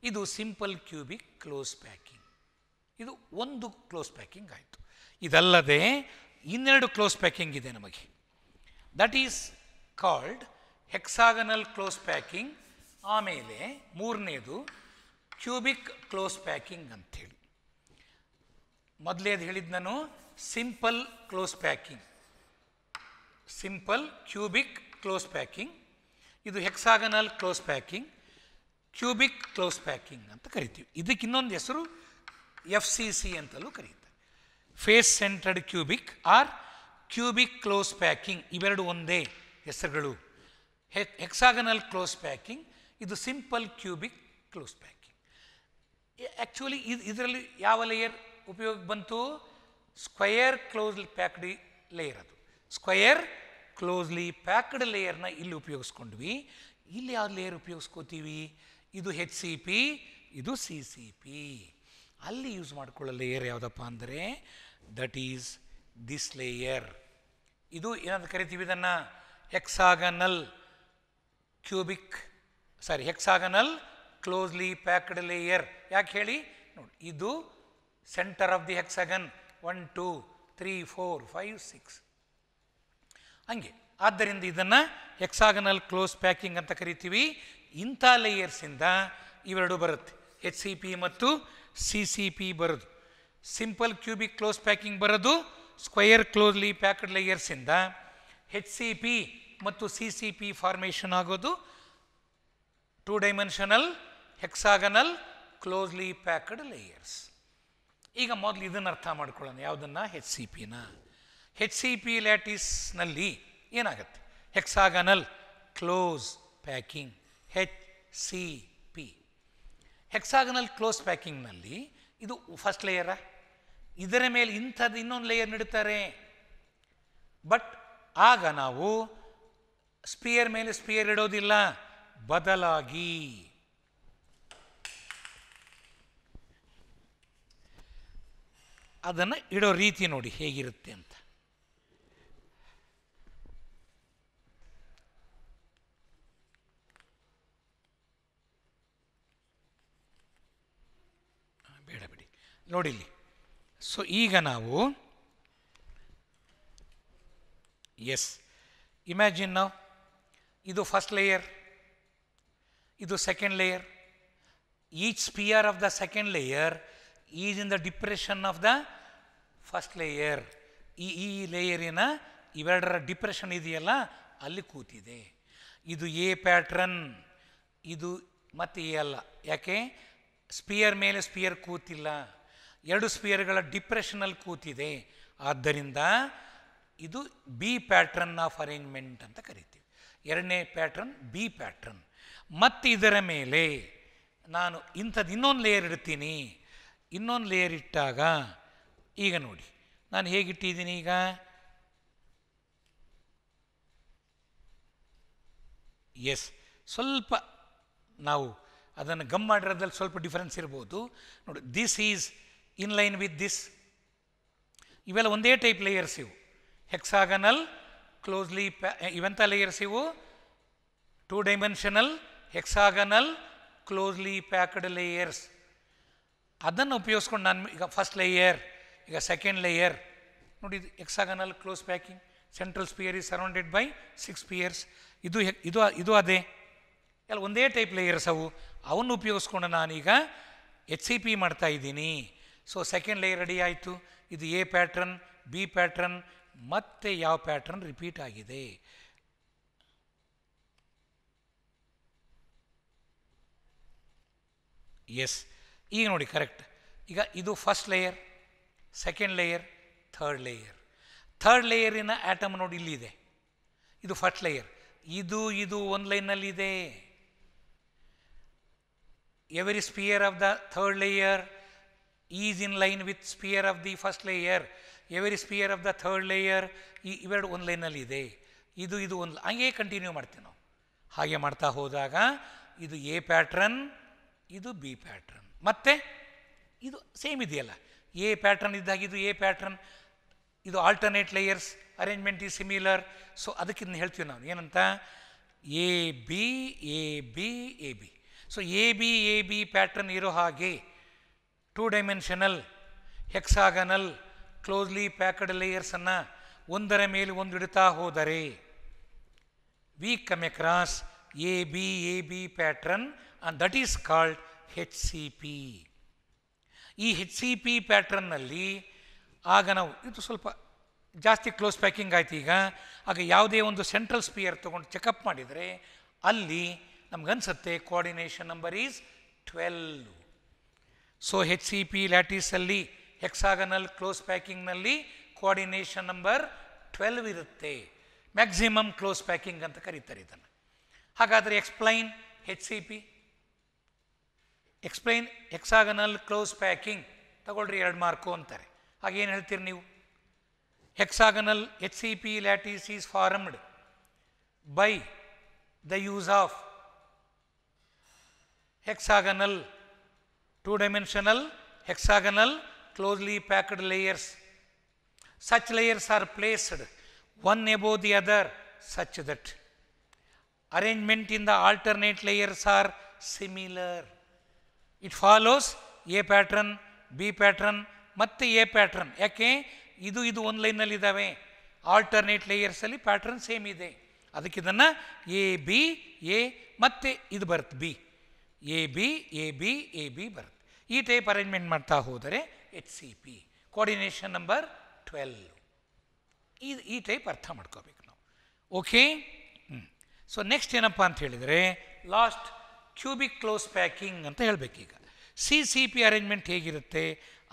ಇದು ಸಿಂಪಲ್ ಕ್ಯೂಬಿಕ್ ಕ್ಲೋಸ್ ಪ್ಯಾಕಿಂಗ್ ಇದು ಒಂದು ಕ್ಲೋಸ್ ಪ್ಯಾಕಿಂಗ್ ಆಯಿತು ಇದಲ್ಲದೆ ಇನ್ನೆರಡು ಕ್ಲೋಸ್ ಪ್ಯಾಕಿಂಗ್ ಇದೆ ನಮಗೆ that is called hexagonal close packing ಆಮೇಲೆ ಮೂರನೇದು ಕ್ಯೂಬಿಕ್ ಕ್ಲೋಸ್ ಪ್ಯಾಕಿಂಗ್ ಅಂಥೇಳಿ ಮೊದಲೇದು ಹೇಳಿದ್ದು ನಾನು simple close packing simple cubic close packing ಇದು hexagonal close packing cubic close packing ಅಂತ ಕರಿತೀವಿ ಇದಕ್ಕೆ ಇನ್ನೊಂದು ಹೆಸರು ಎಫ್ ಸಿ ಸಿ ಅಂತಲೂ ಕರೀತಾರೆ face centred cubic or cubic close packing ಇವೆರಡು ಒಂದೇ ಹೆಸರುಗಳು ಹೆಕ್ಸಾಗನಲ್ ಕ್ಲೋಸ್ ಪ್ಯಾಕಿಂಗ್ ಇದು simple cubic close packing actually ಇದು ಇದರಲ್ಲಿ ಯಾವ ಲೇಯರ್ ಉಪಯೋಗ ಬಂತು ಸ್ಕ್ವಯರ್ ಕ್ಲೋಸ್ ಪ್ಯಾಕ್ಡ್ ಲೇಯರ್ ಅದು ಸ್ಕ್ವಯರ್ ಕ್ಲೋಸ್ಲಿ ಪ್ಯಾಕ್ಡ್ ಲೇಯರ್ನ ಇಲ್ಲಿ ಉಪಯೋಗಿಸ್ಕೊಂಡ್ವಿ ಇಲ್ಲಿ ಯಾವ ಲೇಯರ್ ಉಪಯೋಗಿಸ್ಕೋತೀವಿ ಇದು ಹೆಚ್ ಸಿ ಪಿ ಇದು ಸಿ ಸಿ ಪಿ ಅಲ್ಲಿ ಯೂಸ್ ಮಾಡ್ಕೊಳ್ಳೋ ಲೇಯರ್ ಯಾವುದಪ್ಪ ಅಂದರೆ ದಟ್ ಈಸ್ ದಿಸ್ ಲೇಯರ್ ಇದು ಏನಂತ ಕರಿತೀವಿ ಇದನ್ನು hexagonal cubic sorry hexagonal closely packed layer ಯಾಕೆ ಹೇಳಿ ನೋಡಿ ಇದು centre of the hexagon one two three four five six ಹಂಗೆ ಆದ್ದರಿಂದ ಇದನ್ನು ಹೆಕ್ಸಾಗನಲ್ ಕ್ಲೋಸ್ ಪ್ಯಾಕಿಂಗ್ ಅಂತ ಕರಿತೀವಿ ಇಂಥ ಲೇಯರ್ಸಿಂದ ಇವೆರಡು ಬರುತ್ತೆ ಎಚ್ ಸಿ ಪಿ ಮತ್ತು ಸಿ ಸಿ ಪಿ ಬರೋದು ಸಿಂಪಲ್ ಕ್ಯೂಬಿಕ್ ಕ್ಲೋಸ್ ಪ್ಯಾಕಿಂಗ್ ಬರೋದು ಸ್ಕ್ವಯರ್ ಕ್ಲೋಸ್ಲಿ ಪ್ಯಾಕ್ಡ್ ಲೇಯರ್ಸಿಂದ ಹೆಚ್ ಸಿ ಪಿ ಮತ್ತು ಸಿ ಸಿ ಪಿ ಫಾರ್ಮೇಷನ್ ಆಗೋದು two dimensional hexagonal closely packed layers ಈಗ ಮೊದಲು ಇದನ್ನು ಅರ್ಥ ಮಾಡ್ಕೊಳ್ಳೋಣ ಯಾವುದನ್ನು ಹೆಚ್ ಸಿ ಪಿನ ಹೆಚ್ ಸಿ ಪಿ ಲ್ಯಾಟಿಸ್ನಲ್ಲಿ ಏನಾಗುತ್ತೆ hexagonal close packing H C P hexagonal close ಪ್ಯಾಕಿಂಗ್ನಲ್ಲಿ ಇದು ಫಸ್ಟ್ ಲೇಯರ ಇದರ ಮೇಲೆ ಇಂಥದ್ದು ಇನ್ನೊಂದು ಲೇಯರ್ ನೀಡುತ್ತಾರೆ ಬಟ್ ಆಗ ನಾವು ಸ್ಪಿಯರ್ ಮೇಲೆ ಸ್ಪಿಯರ್ ಇಡೋದಿಲ್ಲ ಬದಲಾಗಿ ಅದನ್ನು ಇಡೋ ರೀತಿ ನೋಡಿ ಹೇಗಿರುತ್ತೆ ಅಂತ ಬೇಡ ಬಿಡಿ ನೋಡಿಲ್ಲಿ ಸೊ ಈಗ ನಾವು ಎಸ್ ಇಮ್ಯಾಜಿನ್ ನಾವು ಇದು ಫಸ್ಟ್ ಲೇಯರ್ ಇದು second layer each sphere of the second layer is in the depression of the first layer ಈ ಈ ಲೇಯರಿನ ಇವೆರಡರ ಡಿಪ್ರೆಷನ್ ಇದೆಯಲ್ಲ ಅಲ್ಲಿ ಕೂತಿದೆ ಇದು ಎ ಪ್ಯಾಟ್ರನ್ ಇದು ಮತ್ತು ಎ ಅಲ್ಲ ಯಾಕೆ ಸ್ಪಿಯರ್ ಮೇಲೆ ಸ್ಪಿಯರ್ ಕೂತಿಲ್ಲ ಎರಡು ಸ್ಪಿಯರ್ಗಳ ಡಿಪ್ರೆಷನಲ್ಲಿ ಕೂತಿದೆ ಆದ್ದರಿಂದ ಇದು ಬಿ ಪ್ಯಾಟ್ರನ್ ಆಫ್ ಅರೇಂಜ್ಮೆಂಟ್ ಅಂತ ಕರಿತೀವಿ ಎರಡನೇ ಪ್ಯಾಟ್ರನ್ ಬಿ ಪ್ಯಾಟ್ರನ್ ಮತ್ತು ಇದರ ಮೇಲೆ ನಾನು ಇಂಥದ್ದು ಇನ್ನೊಂದು ಲೇಯರ್ ಇಡ್ತೀನಿ ಇನ್ನೊಂದು ಲೇಯರ್ ಇಟ್ಟಾಗ ಈಗ ನೋಡಿ ನಾನು ಹೇಗಿಟ್ಟಿದ್ದೀನಿ ಈಗ ಎಸ್ ಸ್ವಲ್ಪ ನಾವು ಅದನ್ನು ಗಮ್ ಮಾಡಿರೋದ್ರಲ್ಲಿ ಸ್ವಲ್ಪ ಡಿಫರೆನ್ಸ್ ಇರ್ಬೋದು ನೋಡಿ this is in line with this ಇವೆಲ್ಲ ಒಂದೇ ಟೈಪ್ ಲೇಯರ್ಸ್ ಇವು ಹೆಕ್ಸಾಗನಲ್ ಕ್ಲೋಸ್ಲಿ ಪ್ಯಾ ಇವೆಂಥ ಲೇಯರ್ಸ್ ಇವು two dimensional hexagonal closely packed layers ಅದನ್ನು ಉಪಯೋಗಿಸ್ಕೊಂಡು ನಾನು ಈಗ ಫಸ್ಟ್ ಲೇಯರ್ ಈಗ ಸೆಕೆಂಡ್ ಲೇಯರ್ ನೋಡಿ hexagonal close packing central sphere is surrounded by six spheres ಇದು ಇದು ಇದು ಅದೇ ಎಲ್ಲ ಒಂದೇ ಟೈಪ್ ಲೇಯರ್ಸ್ ಅವು ಅವನ್ನು ಉಪಯೋಗಿಸ್ಕೊಂಡು ನಾನೀಗ ಎಚ್ ಸಿ ಪಿ ಮಾಡ್ತಾ ಇದ್ದೀನಿ ಸೊ ಸೆಕೆಂಡ್ ಲೇಯರ್ ರೆಡಿ ಆಯಿತು ಇದು ಎ ಪ್ಯಾಟ್ರನ್ ಬಿ ಪ್ಯಾಟ್ರನ್ ಮತ್ತೆ ಯಾವ ಪ್ಯಾಟ್ರನ್ ರಿಪೀಟ್ ಆಗಿದೆ ಎಸ್ ಈಗ ನೋಡಿ ಕರೆಕ್ಟ್ ಈಗ ಇದು first layer second layer third layer third ಲೇಯರಿನ ಆ್ಯಟಮ್ ನೋಡಿ ಇಲ್ಲಿದೆ ಇದು ಫಸ್ಟ್ ಲೇಯರ್ ಇದು ಇದು ಒಂದು ಲೈನ್ನಲ್ಲಿದೆ every sphere of the third layer is in line with sphere of the first layer every sphere of the third layer ಈ ಇವೆರಡು ಒಂದು ಇದೆ ಇದು ಇದು ಒಂದು ಹಂಗೆ ಕಂಟಿನ್ಯೂ ಮಾಡ್ತೀವಿ ನಾವು ಹಾಗೆ ಮಾಡ್ತಾ ಹೋದಾಗ ಇದು ಎ ಪ್ಯಾಟ್ರನ್ ಇದು ಬಿ ಪ್ಯಾಟ್ರನ್ ಮತ್ತೆ ಇದು ಸೇಮ್ ಇದೆಯಲ್ಲ ಎ ಪ್ಯಾಟ್ರನ್ ಇದ್ದಾಗ ಇದು ಎ ಪ್ಯಾಟ್ರನ್ ಇದು alternate layers arrangement is similar so ಅದಕ್ಕೆ ಹೇಳ್ತೀವಿ ನಾವು ಏನಂತ A B A B A B so A B A B pattern ಇರೋ ಹಾಗೆ two dimensional hexagonal closely layers ಲೇಯರ್ಸನ್ನು ಒಂದರ ಮೇಲೆ ಒಂದು ಇಡ್ತಾ ಹೋದರೆ we come across A B A B pattern that is that H C P ಈ ಹೆಚ್ C P ಪ್ಯಾಟ್ರನ್ನಲ್ಲಿ ಆಗ ನಾವು ಇದು ಸ್ವಲ್ಪ ಜಾಸ್ತಿ ಕ್ಲೋಸ್ ಪ್ಯಾಕಿಂಗ್ ಆಯ್ತು ಈಗ ಆಗ ಯಾವುದೇ ಒಂದು ಸೆಂಟ್ರಲ್ ಸ್ಪಿಯರ್ ತೊಗೊಂಡು ಚೆಕಪ್ ಮಾಡಿದರೆ ಅಲ್ಲಿ ನಮಗನ್ಸುತ್ತೆ coordination number is twelve so H C P ಲ್ಯಾಟಿಸಲ್ಲಿ ಹೆಕ್ಸಾಗನಲ್ ಕ್ಲೋಸ್ ಪ್ಯಾಕಿಂಗ್ನಲ್ಲಿ ಕೋಆರ್ಡಿನೇಷನ್ ನಂಬರ್ ಟ್ವೆಲ್ವ್ ಇರುತ್ತೆ ಮ್ಯಾಕ್ಸಿಮಮ್ ಕ್ಲೋಸ್ ಪ್ಯಾಕಿಂಗ್ ಅಂತ ಕರೀತಾರೆ ಇದನ್ನು ಹಾಗಾದರೆ explain H C P explain hexagonal close packing ತಗೊಳ್ರಿ ಎರಡು ಮಾರ್ಕು ಅಂತಾರೆ ಹಾಗೇನು ಹೇಳ್ತೀರಿ ನೀವು hexagonal H C P lattice is formed by the use of hexagonal two dimensional hexagonal closely packed layers such layers are placed one above the other such that arrangement in the alternate layers are similar it follows A pattern B pattern ಮತ್ತು A pattern ಯಾಕೆ ಇದು ಇದು ಒಂದು ಲೈನಲ್ಲಿ ಇದ್ದಾವೆ alternate ಲೇಯರ್ಸಲ್ಲಿ pattern same ಇದೆ ಅದಕ್ಕೆ ಇದನ್ನು ಎ ಬಿ ಎ ಮತ್ತು ಇದು ಬರುತ್ತೆ B A B A B A B ಬರುತ್ತೆ ಈ ಟೈಪ್ ಅರೇಂಜ್ಮೆಂಟ್ ಮಾಡ್ತಾ ಹೋದರೆ H C P coordination number twelve ಈ ಈ ಟೈಪ್ ಅರ್ಥ ಮಾಡ್ಕೋಬೇಕು ನಾವು ಓಕೆ ಸೊ ನೆಕ್ಸ್ಟ್ ಏನಪ್ಪ ಅಂತ ಹೇಳಿದರೆ ಲಾಸ್ಟ್ ಕ್ಯೂಬಿಕ್ ಕ್ಲೋಸ್ ಪ್ಯಾಕಿಂಗ್ ಅಂತ ಹೇಳಬೇಕೀಗ ಸಿ ಸಿ ಪಿ ಅರೇಂಜ್ಮೆಂಟ್ ಹೇಗಿರುತ್ತೆ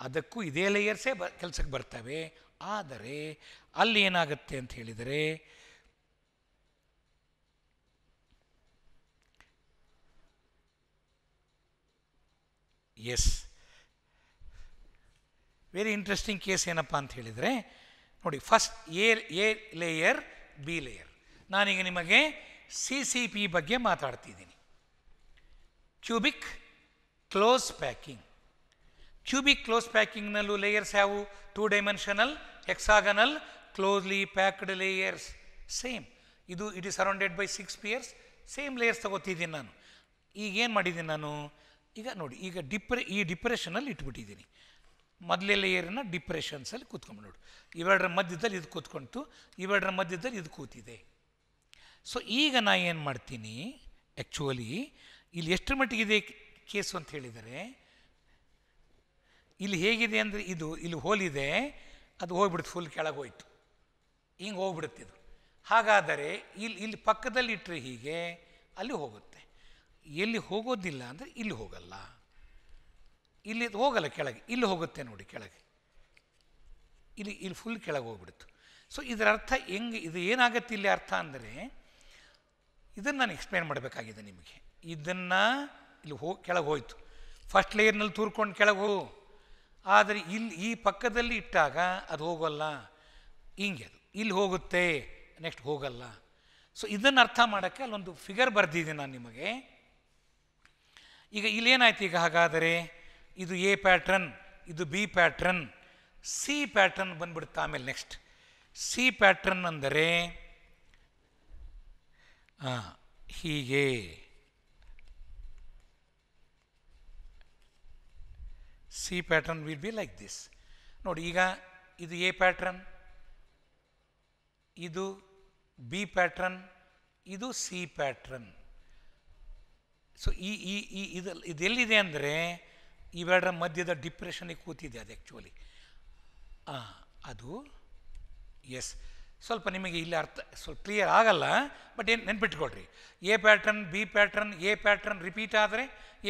ಅದಕ್ಕೂ ಇದೇ ಲೇಯರ್ಸೇ ಬ ಕೆಲಸಕ್ಕೆ ಬರ್ತವೆ ಆದರೆ ಅಲ್ಲಿ ಏನಾಗುತ್ತೆ ಅಂತ ಹೇಳಿದರೆ ಎಸ್ ವೆರಿ ಇಂಟ್ರೆಸ್ಟಿಂಗ್ ಕೇಸ್ ಏನಪ್ಪ ಅಂತ ಹೇಳಿದರೆ ನೋಡಿ first A A layer B layer ನಾನೀಗ ನಿಮಗೆ ಸಿ ಸಿ ಪಿ ಬಗ್ಗೆ ಮಾತಾಡ್ತಿದ್ದೀನಿ cubic close packing cubic close ಪ್ಯಾಕಿಂಗ್ನಲ್ಲೂ ಲೇಯರ್ಸ್ ಯಾವುವು two dimensional hexagonal closely packed layers same ಇದು it is surrounded by six spheres same layers ತಗೋತಿದ್ದೀನಿ ನಾನು ಈಗೇನು ಮಾಡಿದ್ದೀನಿ ನಾನು ಈಗ ನೋಡಿ ಈಗ ಡಿಪ್ರೆ ಈ ಡಿಪ್ರೆಷನಲ್ಲಿ ಇಟ್ಬಿಟ್ಟಿದ್ದೀನಿ ಮೊದಲೇ ಲೇಯರನ್ನು ಡಿಪ್ರೆಷನ್ಸಲ್ಲಿ ಕೂತ್ಕೊಂಡು ನೋಡಿ ಇವೆರಡರ ಮಧ್ಯದಲ್ಲಿ ಇದು ಕೂತ್ಕೊಂತು ಇವೆರಡರ ಮಧ್ಯದಲ್ಲಿ ಇದು ಕೂತಿದೆ ಸೊ ಈಗ ನಾನು ಏನು ಮಾಡ್ತೀನಿ ಆ್ಯಕ್ಚುಲಿ ಇಲ್ಲಿ ಎಷ್ಟರ ಮಟ್ಟಿಗಿದೆ ಕೇಸು ಅಂತ ಹೇಳಿದರೆ ಇಲ್ಲಿ ಹೇಗಿದೆ ಅಂದರೆ ಇದು ಇಲ್ಲಿ ಹೋಲಿದೆ ಅದು ಹೋಗ್ಬಿಡುತ್ತೆ ಫುಲ್ ಕೆಳಗೆ ಹೋಯಿತು ಹಿಂಗೆ ಹೋಗ್ಬಿಡುತ್ತೆ ಇದು ಹಾಗಾದರೆ ಇಲ್ಲಿ ಇಲ್ಲಿ ಪಕ್ಕದಲ್ಲಿ ಇಟ್ಟರೆ ಹೀಗೆ ಅಲ್ಲಿ ಹೋಗುತ್ತೆ ಎಲ್ಲಿ ಹೋಗೋದಿಲ್ಲ ಅಂದರೆ ಇಲ್ಲಿ ಹೋಗಲ್ಲ ಇಲ್ಲಿ ಹೋಗಲ್ಲ ಕೆಳಗೆ ಇಲ್ಲಿ ಹೋಗುತ್ತೆ ನೋಡಿ ಕೆಳಗೆ ಇಲ್ಲಿ ಇಲ್ಲಿ ಫುಲ್ ಕೆಳಗೆ ಹೋಗ್ಬಿಡ್ತು ಸೊ ಇದರ ಅರ್ಥ ಹೆಂಗೆ ಇದು ಏನಾಗುತ್ತೆ ಇಲ್ಲಿ ಅರ್ಥ ಅಂದರೆ ಇದನ್ನು ನಾನು ಎಕ್ಸ್ಪ್ಲೇನ್ ಮಾಡಬೇಕಾಗಿದೆ ನಿಮಗೆ ಇದನ್ನು ಇಲ್ಲಿ ಹೋ ಕೆಳಗೆ ಹೋಯಿತು ಫಸ್ಟ್ ಲೇಯರ್ನಲ್ಲಿ ತೂರ್ಕೊಂಡು ಕೆಳಗೆ ಹೋಗು ಆದರೆ ಇಲ್ಲಿ ಈ ಪಕ್ಕದಲ್ಲಿ ಇಟ್ಟಾಗ ಅದು ಹೋಗೋಲ್ಲ ಹಿಂಗೆ ಅದು ಇಲ್ಲಿ ಹೋಗುತ್ತೆ ನೆಕ್ಸ್ಟ್ ಹೋಗಲ್ಲ ಸೊ ಇದನ್ನು ಅರ್ಥ ಮಾಡೋಕ್ಕೆ ಅಲ್ಲೊಂದು ಫಿಗರ್ ಬರೆದಿದ್ದೀನಿ ನಾನು ನಿಮಗೆ ಈಗ ಇಲ್ಲೇನಾಯ್ತು ಈಗ ಹಾಗಾದರೆ ಇದು ಎ ಪ್ಯಾಟ್ರನ್ ಇದು ಬಿ ಪ್ಯಾಟ್ರನ್ ಸಿ ಪ್ಯಾಟ್ರನ್ ಬಂದ್ಬಿಡುತ್ತೆ ಆಮೇಲೆ ನೆಕ್ಸ್ಟ್ ಸಿ ಪ್ಯಾಟ್ರನ್ ಅಂದರೆ ಹೀಗೆ C pattern will be like this ನೋಡಿ ಈಗ ಇದು ಎ ಪ್ಯಾಟ್ರನ್ ಇದು ಬಿ ಪ್ಯಾಟ್ರನ್ ಇದು ಸಿ ಪ್ಯಾಟ್ರನ್ ಸೊ ಈ ಈ ಈ ಇದು ಇದೆಲ್ಲಿದೆ ಅಂದರೆ ಇವೆರಡರ ಮಧ್ಯದ ಡಿಪ್ರೆಷನಿಗೆ ಕೂತಿದೆ ಅದು ಆ್ಯಕ್ಚುಲಿ ಅದು ಎಸ್ ಸ್ವಲ್ಪ ನಿಮಗೆ ಇಲ್ಲಿ ಅರ್ಥ ಸ್ವಲ್ಪ ಕ್ಲಿಯರ್ ಆಗಲ್ಲ ಬಟ್ ಏನು ನೆನ್ಪಿಟ್ಕೊಳ್ರಿ A pattern B pattern A pattern repeat ಆದರೆ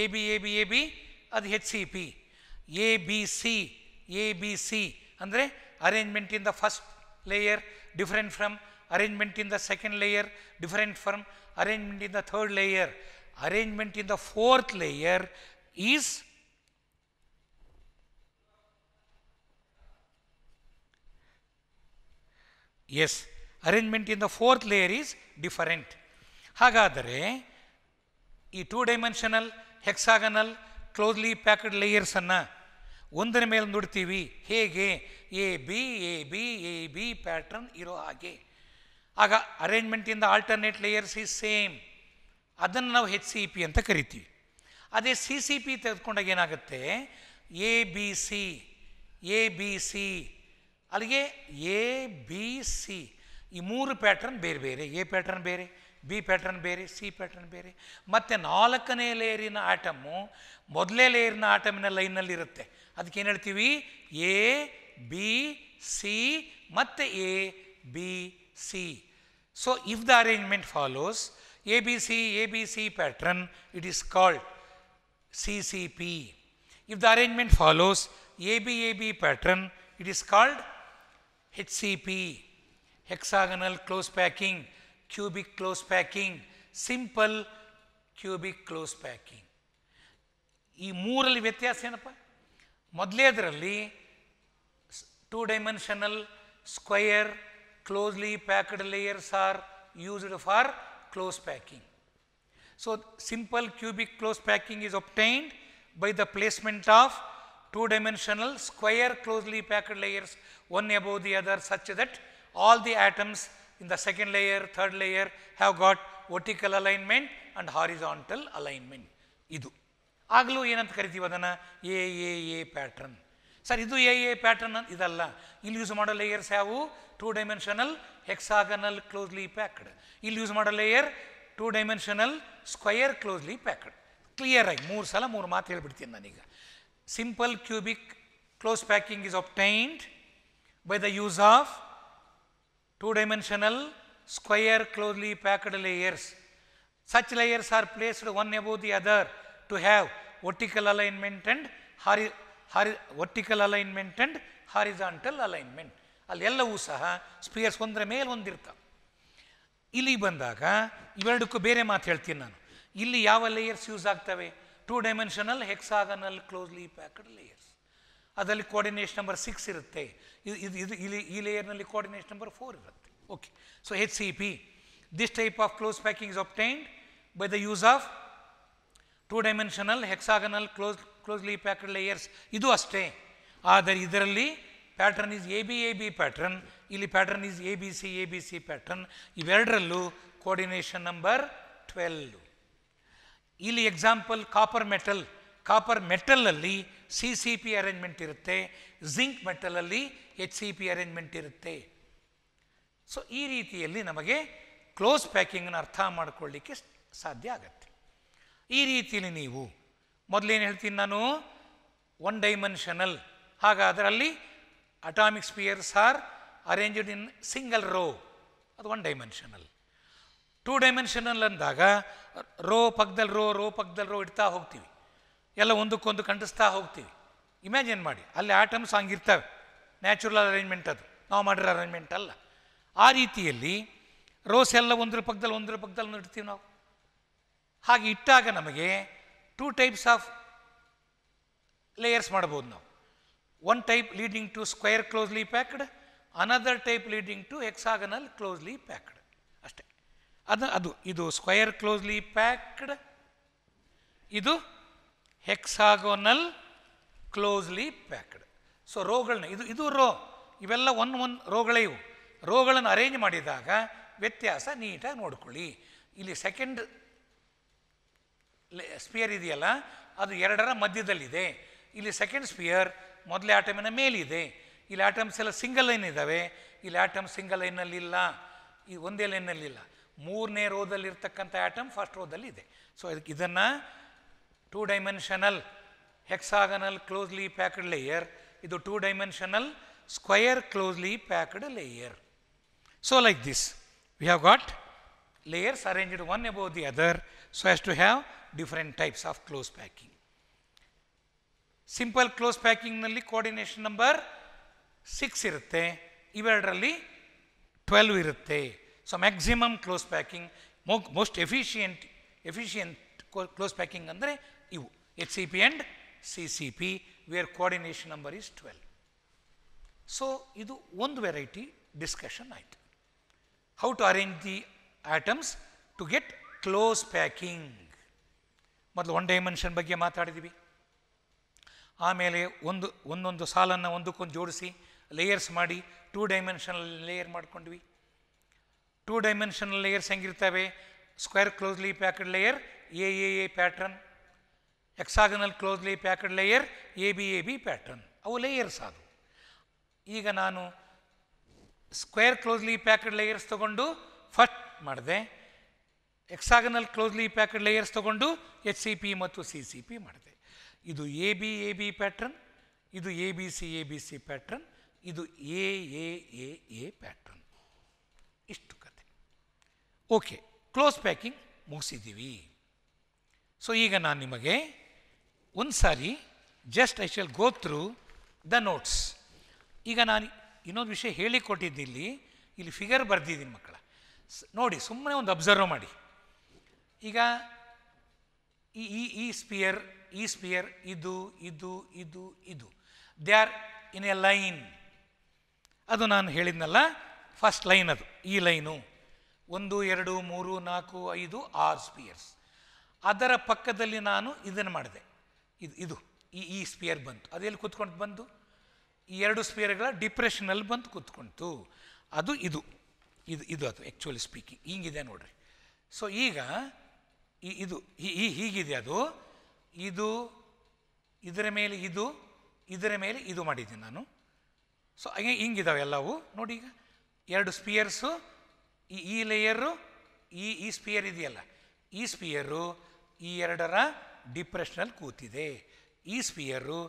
A B A B A B ಅದು H C P A B C A B C ಅಂದರೆ arrangement in the first layer different from arrangement in the second layer different from arrangement in the third layer arrangement in the fourth layer is as arrangement in the fourth layer is different ಹಾಗಾದರೆ ಈ two dimensional hexagonal closely packed ಲೇಯರ್ಸನ್ನು ಒಂದರ ಮೇಲೆ ನುಡ್ತೀವಿ ಹೇಗೆ A B A B A B pattern ಇರೋ ಹಾಗೆ ಆಗ ಅರೇಂಜ್ಮೆಂಟಿಂದ ಆಲ್ಟರ್ನೇಟ್ ಲೇಯರ್ಸ್ ಈಸ್ ಸೇಮ್ ಅದನ್ನು ನಾವು ಹೆಚ್ ಸಿ ಪಿ ಅಂತ ಕರಿತೀವಿ ಅದೇ ಸಿ ಸಿ ಪಿ ತೆಗೆದುಕೊಂಡಾಗ ಏನಾಗುತ್ತೆ A B C A B C ಅಲ್ಲಿಗೆ ಎ ಬಿ ಸಿ ಈ ಮೂರು ಪ್ಯಾಟ್ರನ್ ಬೇರೆ ಬೇರೆ ಎ ಪ್ಯಾಟ್ರನ್ ಬೇರೆ ಬಿ ಪ್ಯಾಟ್ರನ್ ಬೇರೆ ಸಿ ಪ್ಯಾಟ್ರನ್ ಬೇರೆ ಮತ್ತು ನಾಲ್ಕನೇ ಲೇಯರಿನ ಆಟಮು ಮೊದಲೇ ಲೇಯರಿನ ಆಟಮಿನ ಇರುತ್ತೆ ಅದಕ್ಕೆ ಏನು ಹೇಳ್ತೀವಿ ಎ ಬಿ ಸಿ ಮತ್ತೆ A B C so if the arrangement follows A B C A B C pattern it is called CCP if the arrangement follows A B A B pattern it is called HCP hexagonal close packing cubic close packing simple cubic close packing ಈ ಮೂರರಲ್ಲಿ ವ್ಯತ್ಯಾಸ ಏನಪ್ಪಾ ಮೊದಲೇದರಲ್ಲಿ two-dimensional square closely packed layers are used for close packing. So, simple cubic close packing is obtained by the placement of two dimensional square closely packed layers one above the other such that all the atoms in the second layer, third layer have got vertical alignment and horizontal alignment. ಆಗಲೂ ಏನಂತ ಕರಿತೀವಿ ಅದನ್ನು A A A pattern sir ಇದು A A pattern ಇದಲ್ಲ ಇಲ್ಲಿ use ಮಾಡೋ layers ಯಾವುವು two dimensional hexagonal closely packed ಇಲ್ಲಿ ಯೂಸ್ ಮಾಡೋ layer two dimensional square closely packed clear ಆಗಿ ಮೂರು ಸಲ ಮೂರು ಮಾತು ಹೇಳ್ಬಿಡ್ತೀನಿ ನಾನೀಗ simple cubic close packing is obtained by the use of two dimensional square closely packed layers such layers are placed one above the other to have vertical alignment and ಹಾರಿ hori vertical alignment and horizontal alignment ಅಲ್ಲಿ ಎಲ್ಲವೂ ಸಹ spears ಒಂದರ ಮೇಲೆ ಒಂದಿರ್ತಾವೆ ಇಲ್ಲಿಗೆ ಬಂದಾಗ ಇವೆರಡಕ್ಕೂ ಬೇರೆ ಮಾತು ಹೇಳ್ತೀನಿ ನಾನು ಇಲ್ಲಿ ಯಾವ ಲೇಯರ್ಸ್ ಯೂಸ್ ಆಗ್ತವೆ two dimensional hexagonal closely packed layers ಅದರಲ್ಲಿ ಕೋಆರ್ಡಿನೇಷನ್ ನಂಬರ್ ಸಿಕ್ಸ್ ಇರುತ್ತೆ ಇದು ಇದು ಇದು ಇಲ್ಲಿ ಈ ಲೇಯರ್ನಲ್ಲಿ ಕೋಆರ್ಡಿನೇಷನ್ ನಂಬರ್ ಫೋರ್ ಇರುತ್ತೆ okay so H C P this type of close packing is obtained by the use of two dimensional hexagonal close closely packed layers ಇದು ಅಷ್ಟೇ ಆದರೆ ಇದರಲ್ಲಿ pattern is A B A B pattern ಇಲ್ಲಿ pattern is A B C A B C pattern ಇವೆರಡರಲ್ಲೂ coordination number twelve ಇಲ್ಲಿ example copper metal copper ಮೆಟಲಲ್ಲಿ C C P arrangement ಇರುತ್ತೆ zinc ಮೆಟಲಲ್ಲಿ ಎಚ್ ಸಿ ಪಿ ಅರೇಂಜ್ಮೆಂಟ್ ಇರುತ್ತೆ so ಈ ರೀತಿಯಲ್ಲಿ ನಮಗೆ ಕ್ಲೋಸ್ ಪ್ಯಾಕಿಂಗನ್ನು ಅರ್ಥ ಮಾಡಿಕೊಳ್ಳಿಕ್ಕೆ ಸಾಧ್ಯ ಆಗುತ್ತೆ ಈ ರೀತಿಯಲ್ಲಿ ನೀವು ಮೊದಲೇನು ಹೇಳ್ತೀನಿ ನಾನು ಒನ್ ಡೈಮೆನ್ಷನಲ್ ಹಾಗಾದರೆ ಅಲ್ಲಿ atomic spheres are arranged in single row ಅದು ಒನ್ ಡೈಮೆನ್ಷನಲ್ ಟೂ ಡೈಮೆನ್ಷನಲ್ ಅಂದಾಗ ರೋ ಪಕ್ಕದಲ್ಲಿ ರೋ ರೋ ಪಕ್ಕದಲ್ಲಿ ರೋ ಇಡ್ತಾ ಹೋಗ್ತೀವಿ ಎಲ್ಲ ಒಂದಕ್ಕೊಂದು ಕಂಡಿಸ್ತಾ ಹೋಗ್ತೀವಿ ಇಮ್ಯಾಜಿನ್ ಮಾಡಿ ಅಲ್ಲಿ ಆಟಮ್ಸ್ ಹಂಗಿರ್ತವೆ ನ್ಯಾಚುರಲ್ ಅರೇಂಜ್ಮೆಂಟ್ ಅದು ನಾವು ಮಾಡಿರೋ ಅರೇಂಜ್ಮೆಂಟ್ ಅಲ್ಲ ಆ ರೀತಿಯಲ್ಲಿ ರೋಸ್ ಎಲ್ಲ ಒಂದ್ರ ಪಕ್ಕದಲ್ಲಿ ಒಂದರ ಪಕ್ಕದಲ್ಲಿ ಇಡ್ತೀವಿ ನಾವು ಹಾಗೆ ಇಟ್ಟಾಗ ನಮಗೆ ಟೂ ಟೈಪ್ಸ್ ಆಫ್ ಲೇಯರ್ಸ್ ಮಾಡ್ಬೋದು ನಾವು one type leading to square closely packed another type leading to hexagonal closely packed ಅಷ್ಟೇ ಅದು ಅದು ಇದು ಸ್ಕ್ವೇರ್ ಕ್ಲೋಸ್ಲಿ ಪ್ಯಾಕ್ಡ್ ಇದು ಹೆಕ್ಸಾಗೋನಲ್ ಕ್ಲೋಸ್ಲಿ ಪ್ಯಾಕ್ಡ್ ಸೊ ರೋಗಳನ್ನ ಇದು ಇದು ರೋ ಇವೆಲ್ಲ ಒನ್ ಒನ್ ರೋಗಳೇ ಇವು ರೋಗಳನ್ನು ಅರೇಂಜ್ ಮಾಡಿದಾಗ ವ್ಯತ್ಯಾಸ ನೀಟಾಗಿ ನೋಡ್ಕೊಳ್ಳಿ ಇಲ್ಲಿ ಸೆಕೆಂಡ್ ಸ್ಪಿಯರ್ ಇದೆಯಲ್ಲ ಅದು ಎರಡರ ಮಧ್ಯದಲ್ಲಿದೆ ಇಲ್ಲಿ ಸೆಕೆಂಡ್ ಸ್ಪಿಯರ್ ಮೊದಲೇ ಆಟಮಿನ ಮೇಲಿದೆ ಇಲ್ಲಿ ಆಟಮ್ಸ್ ಎಲ್ಲ ಸಿಂಗಲ್ ಲೈನ್ ಇದ್ದಾವೆ ಇಲ್ಲಿ ಆಟಮ್ ಸಿಂಗಲ್ ಇಲ್ಲ ಈ ಒಂದೇ ಲೈನಲ್ಲಿಲ್ಲ ಮೂರನೇ ರೋದಲ್ಲಿರ್ತಕ್ಕಂಥ ಆಟಮ್ ಫಸ್ಟ್ ರೋದಲ್ಲಿ ಇದೆ ಸೊ ಅದಕ್ಕೆ ಇದನ್ನು two dimensional hexagonal closely packed layer ಇದು two dimensional square closely packed layer so like this we have got layers arranged one above the other so as to have different types of close packing. Simple close ಪ್ಯಾಕಿಂಗ್ನಲ್ಲಿ coordination number six ಇರುತ್ತೆ ಇವೆರಡರಲ್ಲಿ twelve ಇರುತ್ತೆ so maximum close packing most efficient efficient close packing ಅಂದರೆ ಇವು H C P and C C P where coordination number is twelve so ಇದು ಒಂದು variety discussion ಆಯಿತು how to arrange the atoms to get close packing ಮೊದಲು one dimension ಬಗ್ಗೆ ಮಾತಾಡಿದ್ವಿ ಆಮೇಲೆ ಒಂದು ಒಂದೊಂದು ಸಾಲನ್ನು ಒಂದಕ್ಕೊಂದು ಜೋಡಿಸಿ ಲೇಯರ್ಸ್ ಮಾಡಿ ಟೂ ಡೈಮೆನ್ಷನ್ ಲೇಯರ್ ಮಾಡ್ಕೊಂಡ್ವಿ ಟೂ ಡೈಮೆನ್ಷನ್ ಲೇಯರ್ಸ್ ಹೆಂಗಿರ್ತವೆ square closely packed layer A A A pattern hexagonal closely packed layer A B A B pattern ಅವು ಲೇಯರ್ಸ್ ಅದು ಈಗ ನಾನು ಸ್ಕ್ವೇರ್ ಕ್ಲೋಸ್ಲಿ ಪ್ಯಾಕೆಡ್ ಲೇಯರ್ಸ್ ತಗೊಂಡು ಫಸ್ಟ್ ಮಾಡಿದೆ ಎಕ್ಸಾಗನಲ್ ಕ್ಲೋಸ್ಲಿ ಪ್ಯಾಕಡ್ ಲೇಯರ್ಸ್ ತೊಗೊಂಡು H C P ಮತ್ತು C C P ಮಾಡಿದೆ ಇದು A B A B pattern ಇದು A B C A B C pattern ಇದು A A A A pattern ಇಷ್ಟು ಕತೆ ಓಕೆ ಕ್ಲೋಸ್ ಪ್ಯಾಕಿಂಗ್ ಮುಗಿಸಿದ್ದೀವಿ ಸೊ ಈಗ ನಾನು ನಿಮಗೆ ಒಂದು ಸಾರಿ just I shall go through the notes ಈಗ ನಾನು ಇನ್ನೊಂದು ವಿಷಯ ಹೇಳಿಕೊಟ್ಟಿದ್ದಿಲ್ಲಿ ಇಲ್ಲಿ ಫಿಗರ್ ಬರೆದಿದ್ದೀನಿ ಮಕ್ಕಳ ನೋಡಿ ಸುಮ್ಮನೆ ಒಂದು ಅಬ್ಸರ್ವ್ ಮಾಡಿ ಈಗ ಈ ಈ ಈ ಸ್ಪಿಯರ್ ಈ ಸ್ಪಿಯರ್ ಇದು ಇದು ಇದು ಇದು they are in a line ಅದು ನಾನು ಹೇಳಿದ್ನಲ್ಲ ಫಸ್ಟ್ ಲೈನ್ ಅದು ಈ ಲೈನು ಒಂದು ಎರಡು ಮೂರು ನಾಲ್ಕು ಐದು ಆರು ಸ್ಪಿಯರ್ಸ್ ಅದರ ಪಕ್ಕದಲ್ಲಿ ನಾನು ಇದನ್ನು ಮಾಡಿದೆ ಇದು ಇದು ಈ ಈ ಸ್ಪಿಯರ್ ಬಂತು ಅದೆಲ್ಲಿ ಕೂತ್ಕೊಂಡು ಬಂತು ಈ ಎರಡು ಸ್ಪಿಯರ್ಗಳ ಡಿಪ್ರೆಷನಲ್ಲಿ ಬಂತು ಕೂತ್ಕೊಂತು ಅದು ಇದು ಇದು ಇದು ಅದು ಆ್ಯಕ್ಚುಲಿ ಸ್ಪೀಕಿಂಗ್ ಹಿಂಗಿದೆ ನೋಡ್ರಿ ಸೊ ಈಗ ಈ ಇದು ಈ ಹೀಗಿದೆ ಅದು ಇದು ಇದರ ಮೇಲೆ ಇದು ಇದರ ಮೇಲೆ ಇದು ಮಾಡಿದ್ದೀನಿ ನಾನು ಸೊ ಹಾಗೆ ಹಿಂಗಿದಾವೆ ಎಲ್ಲವೂ ನೋಡಿ ಈಗ ಎರಡು ಸ್ಪಿಯರ್ಸು ಈ ಈ ಲೇಯರು ಈ ಈ ಸ್ಪಿಯರ್ ಇದೆಯಲ್ಲ ಈ ಸ್ಪಿಯರು ಈ ಎರಡರ ಡಿಪ್ರೆಷನಲ್ಲಿ ಕೂತಿದೆ ಈ ಸ್ಪಿಯರು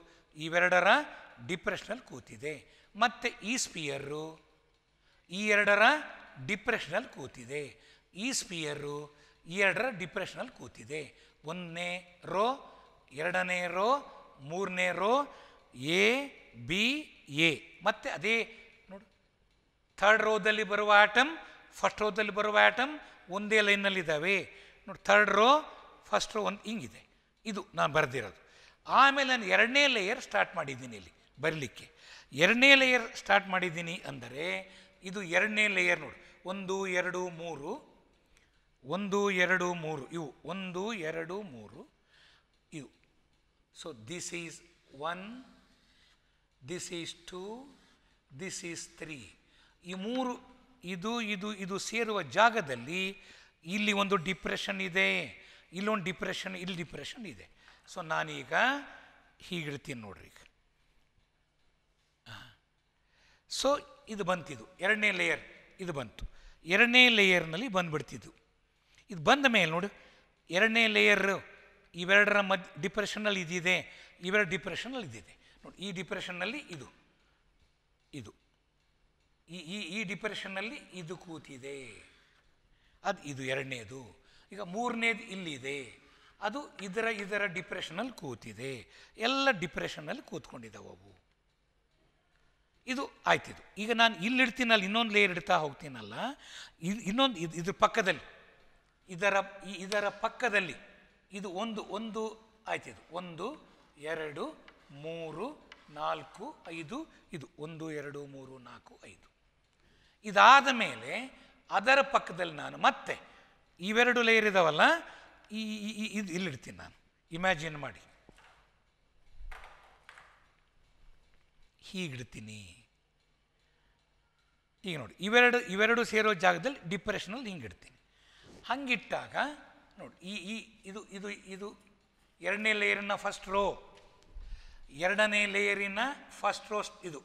ಇವೆರಡರ ಡಿಪ್ರೆಷನಲ್ಲಿ ಕೂತಿದೆ ಮತ್ತು ಈ ಸ್ಪಿಯರು ಈ ಎರಡರ ಡಿಪ್ರೆಷನಲ್ಲಿ ಕೂತಿದೆ ಈ ಸ್ಪಿಯರು ಎರಡರ ಡಿಪ್ರೆಷನಲ್ಲಿ ಕೂತಿದೆ ಒಂದನೇ ರೋ ಎರಡನೇ ರೋ ಮೂರನೇ ರೋ ಎ ಬಿ ಎ ಮತ್ತು ಅದೇ ನೋಡು ಥರ್ಡ್ ರೋದಲ್ಲಿ ಬರುವ ಆಟಮ್ ಫಸ್ಟ್ ರೋದಲ್ಲಿ ಬರುವ ಆಟಮ್ ಒಂದೇ ಲೈನ್ನಲ್ಲಿದ್ದಾವೆ ನೋಡಿ ಥರ್ಡ್ ರೋ ಫಸ್ಟ್ ರೋ ಒಂದು ಹಿಂಗಿದೆ ಇದು ನಾನು ಬರೆದಿರೋದು ಆಮೇಲೆ ನಾನು ಎರಡನೇ ಲೇಯರ್ ಸ್ಟಾರ್ಟ್ ಮಾಡಿದ್ದೀನಿ ಇಲ್ಲಿ ಬರಲಿಕ್ಕೆ ಎರಡನೇ ಲೇಯರ್ ಸ್ಟಾರ್ಟ್ ಮಾಡಿದ್ದೀನಿ ಅಂದರೆ ಇದು ಎರಡನೇ ಲೇಯರ್ ನೋಡು ಒಂದು ಎರಡು ಮೂರು ಒಂದು ಎರಡು ಮೂರು ಇವು ಒಂದು ಎರಡು ಮೂರು ಇವು so this is one this is two this is three ಈ ಮೂರು ಇದು ಇದು ಇದು ಸೇರುವ ಜಾಗದಲ್ಲಿ ಇಲ್ಲಿ ಒಂದು ಡಿಪ್ರೆಷನ್ ಇದೆ ಇಲ್ಲೊಂದು ಡಿಪ್ರೆಷನ್ ಇಲ್ಲಿ ಡಿಪ್ರೆಷನ್ ಇದೆ ಸೊ ನಾನೀಗ ಹೀಗಿಡ್ತೀನಿ ನೋಡ್ರಿ ಈಗ ಸೊ ಇದು ಬಂತಿದ್ದು ಎರಡನೇ ಲೇಯರ್ ಇದು ಬಂತು ಎರಡನೇ ಲೇಯರ್ನಲ್ಲಿ ಬಂದುಬಿಡ್ತಿದ್ದು ಇದು ಬಂದ ಮೇಲೆ ನೋಡಿ ಎರಡನೇ ಲೇಯರ್ ಇವೆರಡರ ಮದ್ ಡಿಪ್ರೆಷನಲ್ಲಿ ಇದಿದೆ ಇವೆರಡು ಡಿಪ್ರೆಷನಲ್ಲಿ ಇದಿದೆ ನೋಡಿ ಈ ಡಿಪ್ರೆಷನ್ನಲ್ಲಿ ಇದು ಇದು ಈ ಈ ಈ ಡಿಪ್ರೆಷನ್ನಲ್ಲಿ ಇದು ಕೂತಿದೆ ಅದು ಇದು ಎರಡನೇದು ಈಗ ಮೂರನೇದು ಇಲ್ಲಿದೆ ಅದು ಇದರ ಇದರ ಡಿಪ್ರೆಷನಲ್ಲಿ ಕೂತಿದೆ ಎಲ್ಲ ಡಿಪ್ರೆಷನ್ನಲ್ಲಿ ಕೂತ್ಕೊಂಡಿದ್ದಾವೆ ಇದು ಆಯ್ತಿದು ಈಗ ನಾನು ಇಲ್ಲಿಡ್ತೀನಲ್ಲಿ ಇನ್ನೊಂದು ಲೇಯರ್ ಇಡ್ತಾ ಹೋಗ್ತೀನಲ್ಲ ಇನ್ನೊಂದು ಇದು ಇದ್ರ ಪಕ್ಕದಲ್ಲಿ ಇದರ ಇದರ ಪಕ್ಕದಲ್ಲಿ ಇದು ಒಂದು ಒಂದು ಆಯ್ತಿದು ಒಂದು ಎರಡು ಮೂರು ನಾಲ್ಕು ಐದು ಇದು ಒಂದು ಎರಡು ಮೂರು ನಾಲ್ಕು ಐದು ಇದಾದ ಮೇಲೆ ಅದರ ಪಕ್ಕದಲ್ಲಿ ನಾನು ಮತ್ತೆ ಇವೆರಡು ಲೇಯರ್ ಇದಾವಲ್ಲ ಈ ಇದು ಇಲ್ಲಿಡ್ತೀನಿ ನಾನು ಇಮ್ಯಾಜಿನ್ ಮಾಡಿ ಹೀಗಿಡ್ತೀನಿ ಈಗ ನೋಡಿ ಇವೆರಡು ಇವೆರಡು ಸೇರೋ ಜಾಗದಲ್ಲಿ ಡಿಪ್ರೆಷನಲ್ಲಿ ಹಿಂಗಿಡ್ತೀನಿ ಹಂಗಿಟ್ಟಾಗ ನೋಡಿ ಈ ಈ ಇದು ಇದು ಇದು ಎರಡನೇ ಲೇಯರಿನ ಫಸ್ಟ್ ರೋ ಎರಡನೇ ಲೇಯರಿನ ಫಸ್ಟ್ ರೋ ಇದು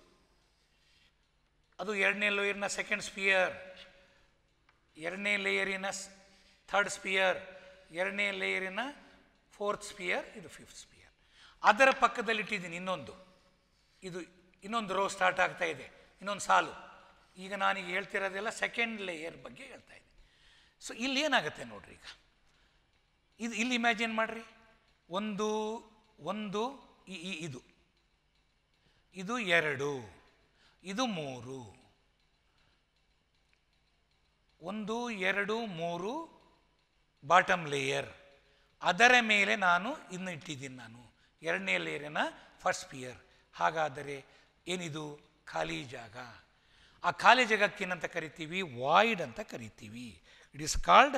ಅದು ಎರಡನೇ ಲೇಯರಿನ ಸೆಕೆಂಡ್ ಸ್ಪಿಯರ್ ಎರಡನೇ ಲೇಯರಿನ ಥರ್ಡ್ ಸ್ಪಿಯರ್ ಎರಡನೇ ಲೇಯರಿನ ಫೋರ್ತ್ ಸ್ಪಿಯರ್ ಇದು ಫಿಫ್ತ್ ಸ್ಪಿಯರ್ ಅದರ ಇಟ್ಟಿದ್ದೀನಿ ಇನ್ನೊಂದು ಇದು ಇನ್ನೊಂದು ರೋ ಸ್ಟಾರ್ಟ್ ಆಗ್ತಾ ಇದೆ ಇನ್ನೊಂದು ಸಾಲು ಈಗ ನಾನೀಗ ಹೇಳ್ತಿರೋದೆಲ್ಲ ಸೆಕೆಂಡ್ ಲೇಯರ್ ಬಗ್ಗೆ ಹೇಳ್ತಾ ಇದ್ದೀನಿ ಸೊ ಇಲ್ಲಿ ಏನಾಗುತ್ತೆ ನೋಡ್ರಿ ಈಗ ಇದು ಇಲ್ಲಿ ಇಮ್ಯಾಜಿನ್ ಮಾಡಿರಿ ಒಂದು ಒಂದು ಇದು ಇದು ಎರಡು ಇದು ಮೂರು ಒಂದು ಎರಡು ಮೂರು ಬಾಟಮ್ ಲೇಯರ್ ಅದರ ಮೇಲೆ ನಾನು ಇನ್ನು ಇಟ್ಟಿದ್ದೀನಿ ನಾನು ಎರಡನೇ ಲೇಯರ್ನ ಫಸ್ಟ್ ಪಿಯರ್ ಹಾಗಾದರೆ ಏನಿದು ಖಾಲಿ ಜಾಗ ಆ ಖಾಲಿ ಜಾಗಕ್ಕೇನಂತ ಕರಿತೀವಿ ವಾಯ್ಡ್ ಅಂತ ಕರಿತೀವಿ ಈಸ್ ಕಾಲ್ಡ್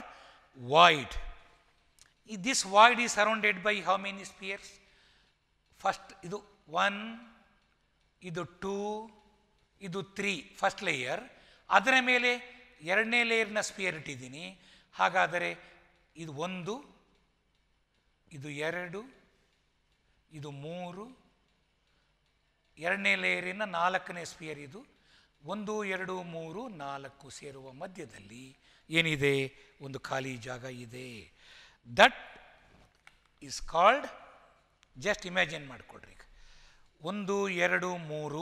called ಈ this void is surrounded by how many spheres first ಇದು ಒನ್ ಇದು ಟೂ ಇದು ತ್ರೀ ಫಸ್ಟ್ ಲೇಯರ್ ಅದರ ಮೇಲೆ ಎರಡನೇ ಲೇಯರ್ನ ಸ್ಪಿಯರ್ ಇಟ್ಟಿದ್ದೀನಿ ಹಾಗಾದರೆ ಇದು ಒಂದು ಇದು ಎರಡು ಇದು ಮೂರು ಎರಡನೇ ಲೇಯರಿನ ನಾಲ್ಕನೇ ಸ್ಪಿಯರ್ ಇದು ಒಂದು ಎರಡು ಮೂರು ನಾಲ್ಕು ಸೇರುವ ಮಧ್ಯದಲ್ಲಿ ಏನಿದೆ ಒಂದು ಖಾಲಿ ಜಾಗ ಇದೆ that is called just imagine ಮಾಡಿಕೊಡ್ರಿ ಈಗ ಒಂದು ಎರಡು ಮೂರು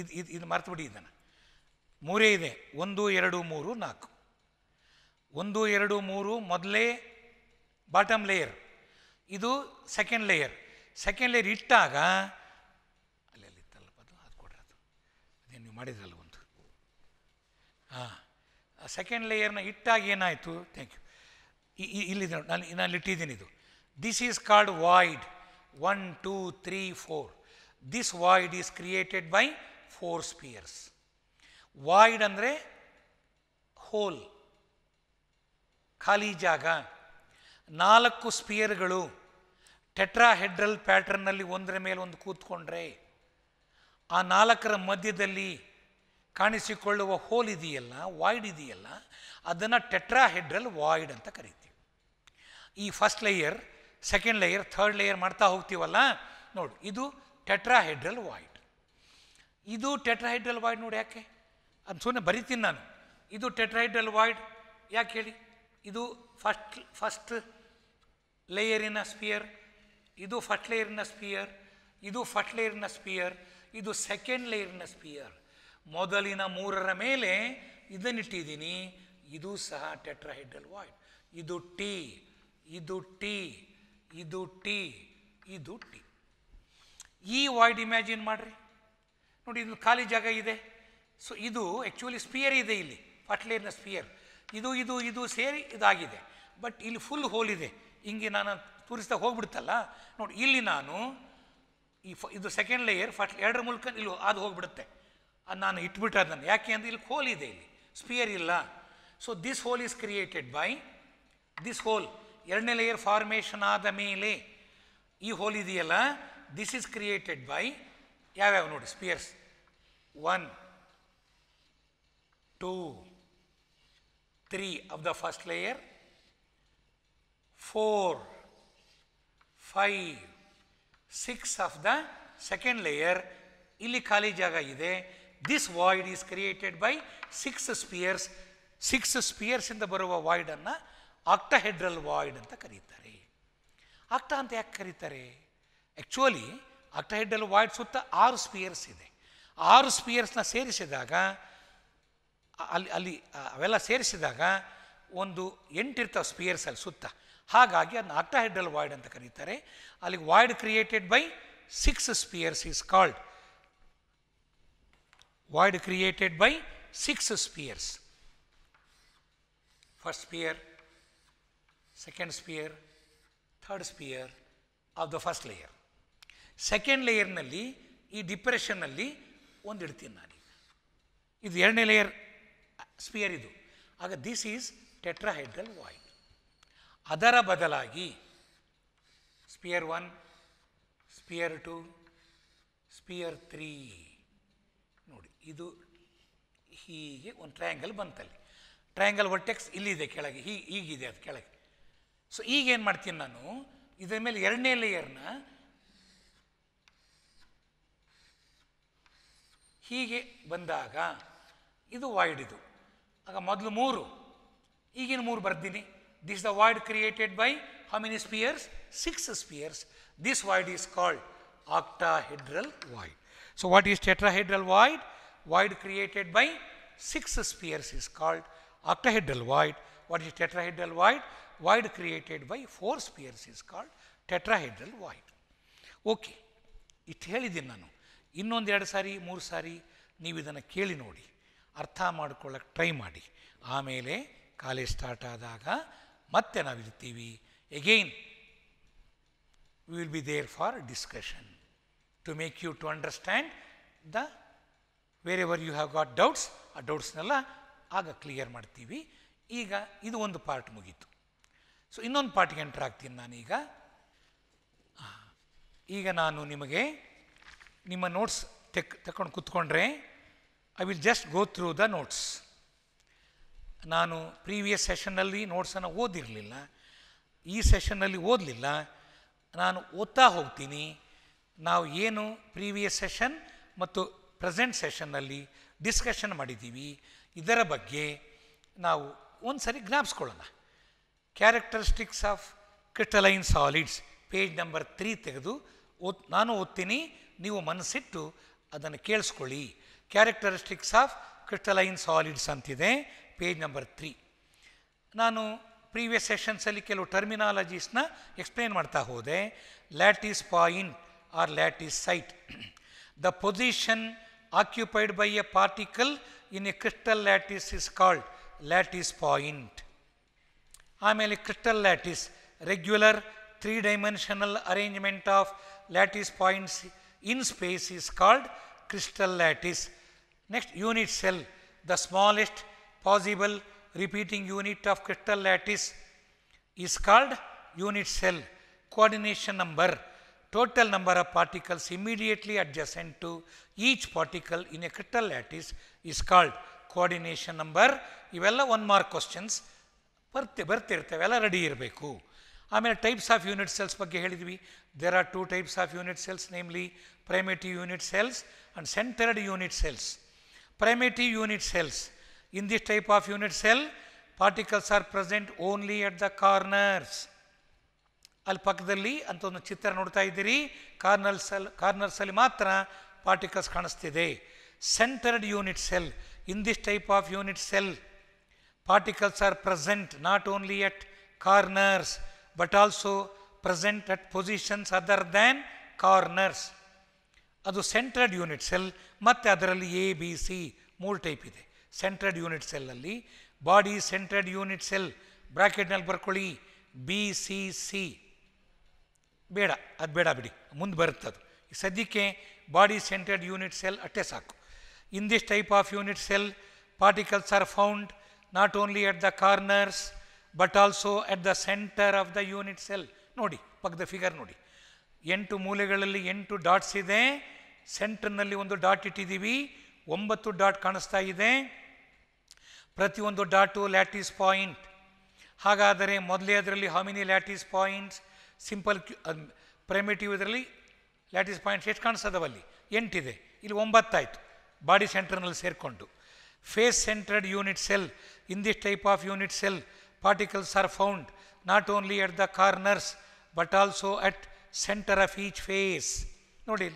ಇದು ಇದು ಇದು ಮರ್ತುಬಿಡಿ ಇದನ್ನು ಮೂರೇ ಇದೆ ಒಂದು ಎರಡು ಮೂರು ನಾಲ್ಕು ಒಂದು ಎರಡು ಮೂರು ಮೊದಲೇ ಬಾಟಮ್ ಲೇಯರ್ ಇದು ಸೆಕೆಂಡ್ ಲೇಯರ್ ಸೆಕೆಂಡ್ ಲೇಯರ್ ಇಟ್ಟಾಗ ಅಲ್ಲಿ ಅಲ್ಲಿ ತಲುಪದು ಅದು ಕೊಡ್ರಿ ಅದು ಅದೇ ನೀವು ಮಾಡಿದ್ರಲ್ಲ ಒಂದು ಹಾಂ ಸೆಕೆಂಡ್ ಲೇಯರ್ನ ಇಟ್ಟಾಗ ಏನಾಯಿತು ಥ್ಯಾಂಕ್ ಯು ಇಲ್ಲಿ ನಾನು ನಾನು ಇಟ್ಟಿದ್ದೀನಿ ಇದು this is called void one two three four this void is created by four spheres void ಅಂದರೆ ಹೋಲ್ ಖಾಲಿ ಜಾಗ ನಾಲ್ಕು ಸ್ಪಿಯರ್ಗಳು ಟೆಟ್ರಾ ಹೆಡ್ರಲ್ ಪ್ಯಾಟ್ರನ್ನಲ್ಲಿ ಒಂದರ ಮೇಲೆ ಒಂದು ಕೂತ್ಕೊಂಡ್ರೆ ಆ ನಾಲ್ಕರ ಮಧ್ಯದಲ್ಲಿ ಕಾಣಿಸಿಕೊಳ್ಳುವ ಹೋಲ್ ಇದೆಯಲ್ಲ ವಾಯ್ಡ್ ಇದೆಯಲ್ಲ ಅದನ್ನು ಟೆಟ್ರಾಹೆಡ್ರಲ್ ವಾಯ್ಡ್ ಅಂತ ಕರಿತೀವಿ ಈ first layer second layer third layer ಮಾಡ್ತಾ ಹೋಗ್ತೀವಲ್ಲ ನೋಡಿ ಇದು ಟೆಟ್ರಾಹೆಡ್ರಲ್ ವಾಯ್ಡ್ ಇದು ಟೆಟ್ರಾಹೆಡ್ರಲ್ ವಾಯ್ಡ್ ನೋಡಿ ಯಾಕೆ ಅದು ಸುಮ್ಮನೆ ಬರಿತೀನಿ ನಾನು ಇದು ಟೆಟ್ರಾಹೆಡ್ರಲ್ ವಾಯ್ಡ್ ಯಾಕೆ ಹೇಳಿ ಇದು ಫಸ್ಟ್ ಫಸ್ಟ್ ಲೇಯರಿನ ಸ್ಪಿಯರ್ ಇದು ಫಸ್ಟ್ ಲೇಯರಿನ ಸ್ಪಿಯರ್ ಇದು ಫಸ್ಟ್ ಲೇಯರಿನ ಸ್ಪಿಯರ್ ಇದು ಸೆಕೆಂಡ್ ಲೇಯರಿನ ಸ್ಪಿಯರ್ ಮೊದಲಿನ ಮೂರರ ಮೇಲೆ ಇದನ್ನಿಟ್ಟಿದ್ದೀನಿ ಇದು ಸಹ ಟೆಟ್ರಾಹೈಡ್ರಲ್ ವಾಯ್ಡ್ ಇದು ಟಿ ಇದು ಟಿ ಇದು ಟಿ ಇದು ಟಿ ಈ ವಾಯ್ಡ್ ಇಮ್ಯಾಜಿನ್ ಮಾಡಿರಿ ನೋಡಿ ಇದು ಖಾಲಿ ಜಾಗ ಇದೆ ಸೊ ಇದು ಆ್ಯಕ್ಚುಲಿ ಸ್ಪಿಯರ್ ಇದೆ ಇಲ್ಲಿ ಫಟ್ಲೇರ್ನ ಸ್ಪಿಯರ್ ಇದು ಇದು ಇದು ಸೇರಿ ಇದಾಗಿದೆ ಬಟ್ ಇಲ್ಲಿ ಫುಲ್ ಹೋಲ್ ಇದೆ ಹಿಂಗೆ ನಾನು ತೋರಿಸ್ದಾಗ ಹೋಗ್ಬಿಡುತ್ತಲ್ಲ ನೋಡಿ ಇಲ್ಲಿ ನಾನು ಈ ಫ ಇದು ಸೆಕೆಂಡ್ ಲೇಯರ್ ಫಟ್ ಎರಡರ ಮೂಲಕ ಇಲ್ಲಿ ಅದು ಹೋಗ್ಬಿಡುತ್ತೆ ನಾನು ಇಟ್ಬಿಟ್ಟೆ ಅದನ್ನು ಯಾಕೆ ಅಂದರೆ ಇಲ್ಲಿ ಹೋಲ್ ಇದೆ ಇಲ್ಲಿ ಸ್ಪಿಯರ್ ಇಲ್ಲ so this hole is created by this hole ಎರಡನೇ ಲೇಯರ್ ಫಾರ್ಮೇಷನ್ ಆದ ಮೇಲೆ ಈ ಹೋಲ್ ಇದೆಯಲ್ಲ ದಿಸ್ ಈಸ್ ಕ್ರಿಯೇಟೆಡ್ ಬೈ ಯಾವ್ಯಾವ ನೋಡಿ spheres one two three of the first layer four five six of the second layer ಇಲ್ಲಿ ಖಾಲಿ ಜಾಗ ಇದೆ this void is created by six spheres six ಸ್ಪಿಯರ್ಸಿಂದ ಬರುವ ವಾಯ್ಡನ್ನು ಆಕ್ಟಹೆಡ್ರಲ್ ವಾಯ್ಡ್ ಅಂತ ಕರೀತಾರೆ ಆಕ್ಟ ಅಂತ ಯಾಕೆ ಕರೀತಾರೆ ಆ್ಯಕ್ಚುಲಿ ಆಕ್ಟಹೆಡ್ರಲ್ ವಾಯ್ಡ್ ಸುತ್ತ ಆರು ಸ್ಪಿಯರ್ಸ್ ಇದೆ ಆರು ಸ್ಪಿಯರ್ಸ್ನ ಸೇರಿಸಿದಾಗ ಅಲ್ಲಿ ಅಲ್ಲಿ ಅವೆಲ್ಲ ಸೇರಿಸಿದಾಗ ಒಂದು ಎಂಟಿರ್ತಾವೆ ಸ್ಪಿಯರ್ಸ್ ಅಲ್ಲಿ ಸುತ್ತ ಹಾಗಾಗಿ ಅದನ್ನ ಆಕ್ಟಹೆಡ್ರಲ್ ವಾಯ್ಡ್ ಅಂತ ಕರೀತಾರೆ ಅಲ್ಲಿಗೆ void created by six spheres is called void created by six spheres. First sphere, second sphere, third sphere of the first layer second ಲೇಯರ್ನಲ್ಲಿ ಈ ಡಿಪ್ರೆಷನ್ನಲ್ಲಿ ಒಂದಿಡ್ತೀನಿ ನಾನೀಗ ಇದು ಎರಡನೇ ಲೇಯರ್ ಸ್ಪಿಯರ್ ಇದು ಆಗ ದಿಸ್ ಈಸ್ ಟೆಟ್ರಾಹೈಡ್ರಲ್ ವಾಯ್ಡ್ ಅದರ ಬದಲಾಗಿ sphere one sphere two sphere three ನೋಡಿ ಇದು ಹೀಗೆ ಒಂದು ಟ್ರಯಾಂಗಲ್ ಬಂತಲ್ಲಿ ಟ್ರಯಾಂಗಲ್ ವರ್ಟೆಕ್ಸ್ ಇಲ್ಲಿದೆ ಕೆಳಗೆ ಹೀ ಈಗಿದೆ ಅದು ಕೆಳಗೆ ಸೊ ಈಗೇನು ಮಾಡ್ತೀನಿ ನಾನು ಇದರ ಮೇಲೆ ಎರಡನೇ ಲೇಯರ್ನ ಹೀಗೆ ಬಂದಾಗ ಇದು ವಾಯ್ಡ್ ಇದು ಆಗ ಮೊದಲು ಮೂರು ಈಗಿನ ಮೂರು ಬರ್ದೀನಿ this the void created by how many spheres six spheres this void is called hedral void So what is tetrahedral void? Void created by six spheres is called octahedral void. What is tetrahedral void? Void created by four spheres is called tetrahedral void. Okay. It heli dinanu. Innon the adasari, mursari, nividana kelinodi. Artha madkola try madi. Amele, kale starta daga, matte navirtivi. Again, we will be there for discussion. Make you to understand the wherever you have got doubts ಆ ಡೌಟ್ಸ್ನೆಲ್ಲ ಆಗ clear ಮಾಡ್ತೀವಿ ಈಗ ಇದು ಒಂದು part ಮುಗೀತು so ಇನ್ನೊಂದು ಪಾರ್ಟ್ಗೆ entry ಆಗ್ತೀನಿ ನಾನೀಗ ಈಗ ನಾನು ನಿಮಗೆ ನಿಮ್ಮ ನೋಟ್ಸ್ ತೆಕ್ ತಕೊಂಡು ಕೂತ್ಕೊಂಡ್ರೆ I will just go through the notes ನಾನು ಪ್ರೀವಿಯಸ್ ಸೆಷನ್ನಲ್ಲಿ ನೋಟ್ಸನ್ನು ಓದಿರಲಿಲ್ಲ ಈ ಸೆಷನ್ನಲ್ಲಿ ಓದಲಿಲ್ಲ ನಾನು ಓದ್ತಾ ಹೋಗ್ತೀನಿ ನಾವು ಏನು ಪ್ರೀವಿಯಸ್ ಸೆಷನ್ ಮತ್ತು ಪ್ರೆಸೆಂಟ್ ಸೆಷನ್ನಲ್ಲಿ ಡಿಸ್ಕಷನ್ ಮಾಡಿದ್ದೀವಿ ಇದರ ಬಗ್ಗೆ ನಾವು ಒಂದು ಸರಿ ಜ್ಞಾಪಿಸ್ಕೊಳ್ಳೋಣ characteristics of crystalline solids page number three ತೆಗೆದು ಓದ್ ನಾನು ಓದ್ತೀನಿ ನೀವು ಮನಸ್ಸಿಟ್ಟು ಅದನ್ನು ಕೇಳಿಸ್ಕೊಳ್ಳಿ ಕ್ಯಾರೆಕ್ಟರಿಸ್ಟಿಕ್ಸ್ ಆಫ್ ಕ್ರಿಸ್ಟಲೈನ್ ಸಾಲಿಡ್ಸ್ ಅಂತಿದೆ ಪೇಜ್ ನಂಬರ್ ತ್ರೀ ನಾನು ಪ್ರೀವಿಯಸ್ ಸೆಷನ್ಸಲ್ಲಿ ಕೆಲವು ಟರ್ಮಿನಾಲಜೀಸ್ನ ಎಕ್ಸ್ಪ್ಲೇನ್ ಮಾಡ್ತಾ ಹೋದೆ lattice point or lattice site. the position occupied by a particle in a crystal lattice is called lattice point. Amele crystal lattice, regular three-dimensional arrangement of lattice points in space is called crystal lattice. Next unit cell, the smallest possible repeating unit of crystal lattice is called unit cell. Coordination number, total number of particles immediately adjacent to each particle in a crystal lattice is called coordination number. Ivella one mark questions. ready types of unit cells There are two types of unit cells, namely primitive unit cells and centered unit cells. Primitive unit cells. In this type of unit cell, particles are present only at the corners. ಅಲ್ಲಿ ಪಕ್ಕದಲ್ಲಿ ಅಂತ ಒಂದು ಚಿತ್ರ ನೋಡ್ತಾ ಇದ್ದೀರಿ corners corners ಅಲ್ಲಿ ಮಾತ್ರ particles ಕಾಣಿಸ್ತಿದೆ centred unit cell in this type of unit cell particles are present not only at corners but also present at positions other than corners ಅದು ಸೆಂಟರ್ಡ್ ಯೂನಿಟ್ ಸೆಲ್ ಮತ್ತು ಅದರಲ್ಲಿ ಎ ಬಿ ಸಿ ಮೂರು type ಇದೆ centred unit ಸೆಲ್ಲಲ್ಲಿ body centred unit cell ಬ್ರಾಕೆಟ್ನಲ್ಲಿ ಬರ್ಕೊಳ್ಳಿ B C C ಬೇಡ ಅದು ಬೇಡ ಬಿಡಿ ಮುಂದೆ ಬರುತ್ತೆ ಅದು ಸದ್ಯಕ್ಕೆ ಬಾಡಿ ಸೆಂಟರ್ಡ್ ಯೂನಿಟ್ ಸೆಲ್ ಅಟ್ಟೆ ಸಾಕು in this type of unit cell particles are found not only at the corners but also at the centre of the unit cell ನೋಡಿ ಪಕ್ಕದ ಫಿಗರ್ ನೋಡಿ ಎಂಟು ಮೂಲೆಗಳಲ್ಲಿ ಎಂಟು ಡಾಟ್ಸ್ ಇದೆ ಸೆಂಟರ್ನಲ್ಲಿ ಒಂದು ಡಾಟ್ ಇಟ್ಟಿದ್ದೀವಿ ಒಂಬತ್ತು ಡಾಟ್ ಕಾಣಿಸ್ತಾ ಇದೆ ಪ್ರತಿಯೊಂದು ಡಾಟು ಲ್ಯಾಟಿಸ್ ಪಾಯಿಂಟ್ ಹಾಗಾದರೆ ಮೊದಲೇ ಅದರಲ್ಲಿ how many many lattice points simple cube primitive ಇದರಲ್ಲಿ ಲ್ಯಾಟಿಸ್ ಪಾಯಿಂಟ್ಸ್ ಎಷ್ಟು ಕಾಣಿಸ್ತದವಲ್ಲಿ ಎಂಟಿದೆ ಇಲ್ಲಿ ಒಂಬತ್ತಾಯಿತು ಬಾಡಿ ಸೆಂಟರ್ನಲ್ಲಿ ಸೇರಿಕೊಂಡು face centred unit cell in this type of unit cell particles are found not only at the corners but also at centre of each face ನೋಡಿ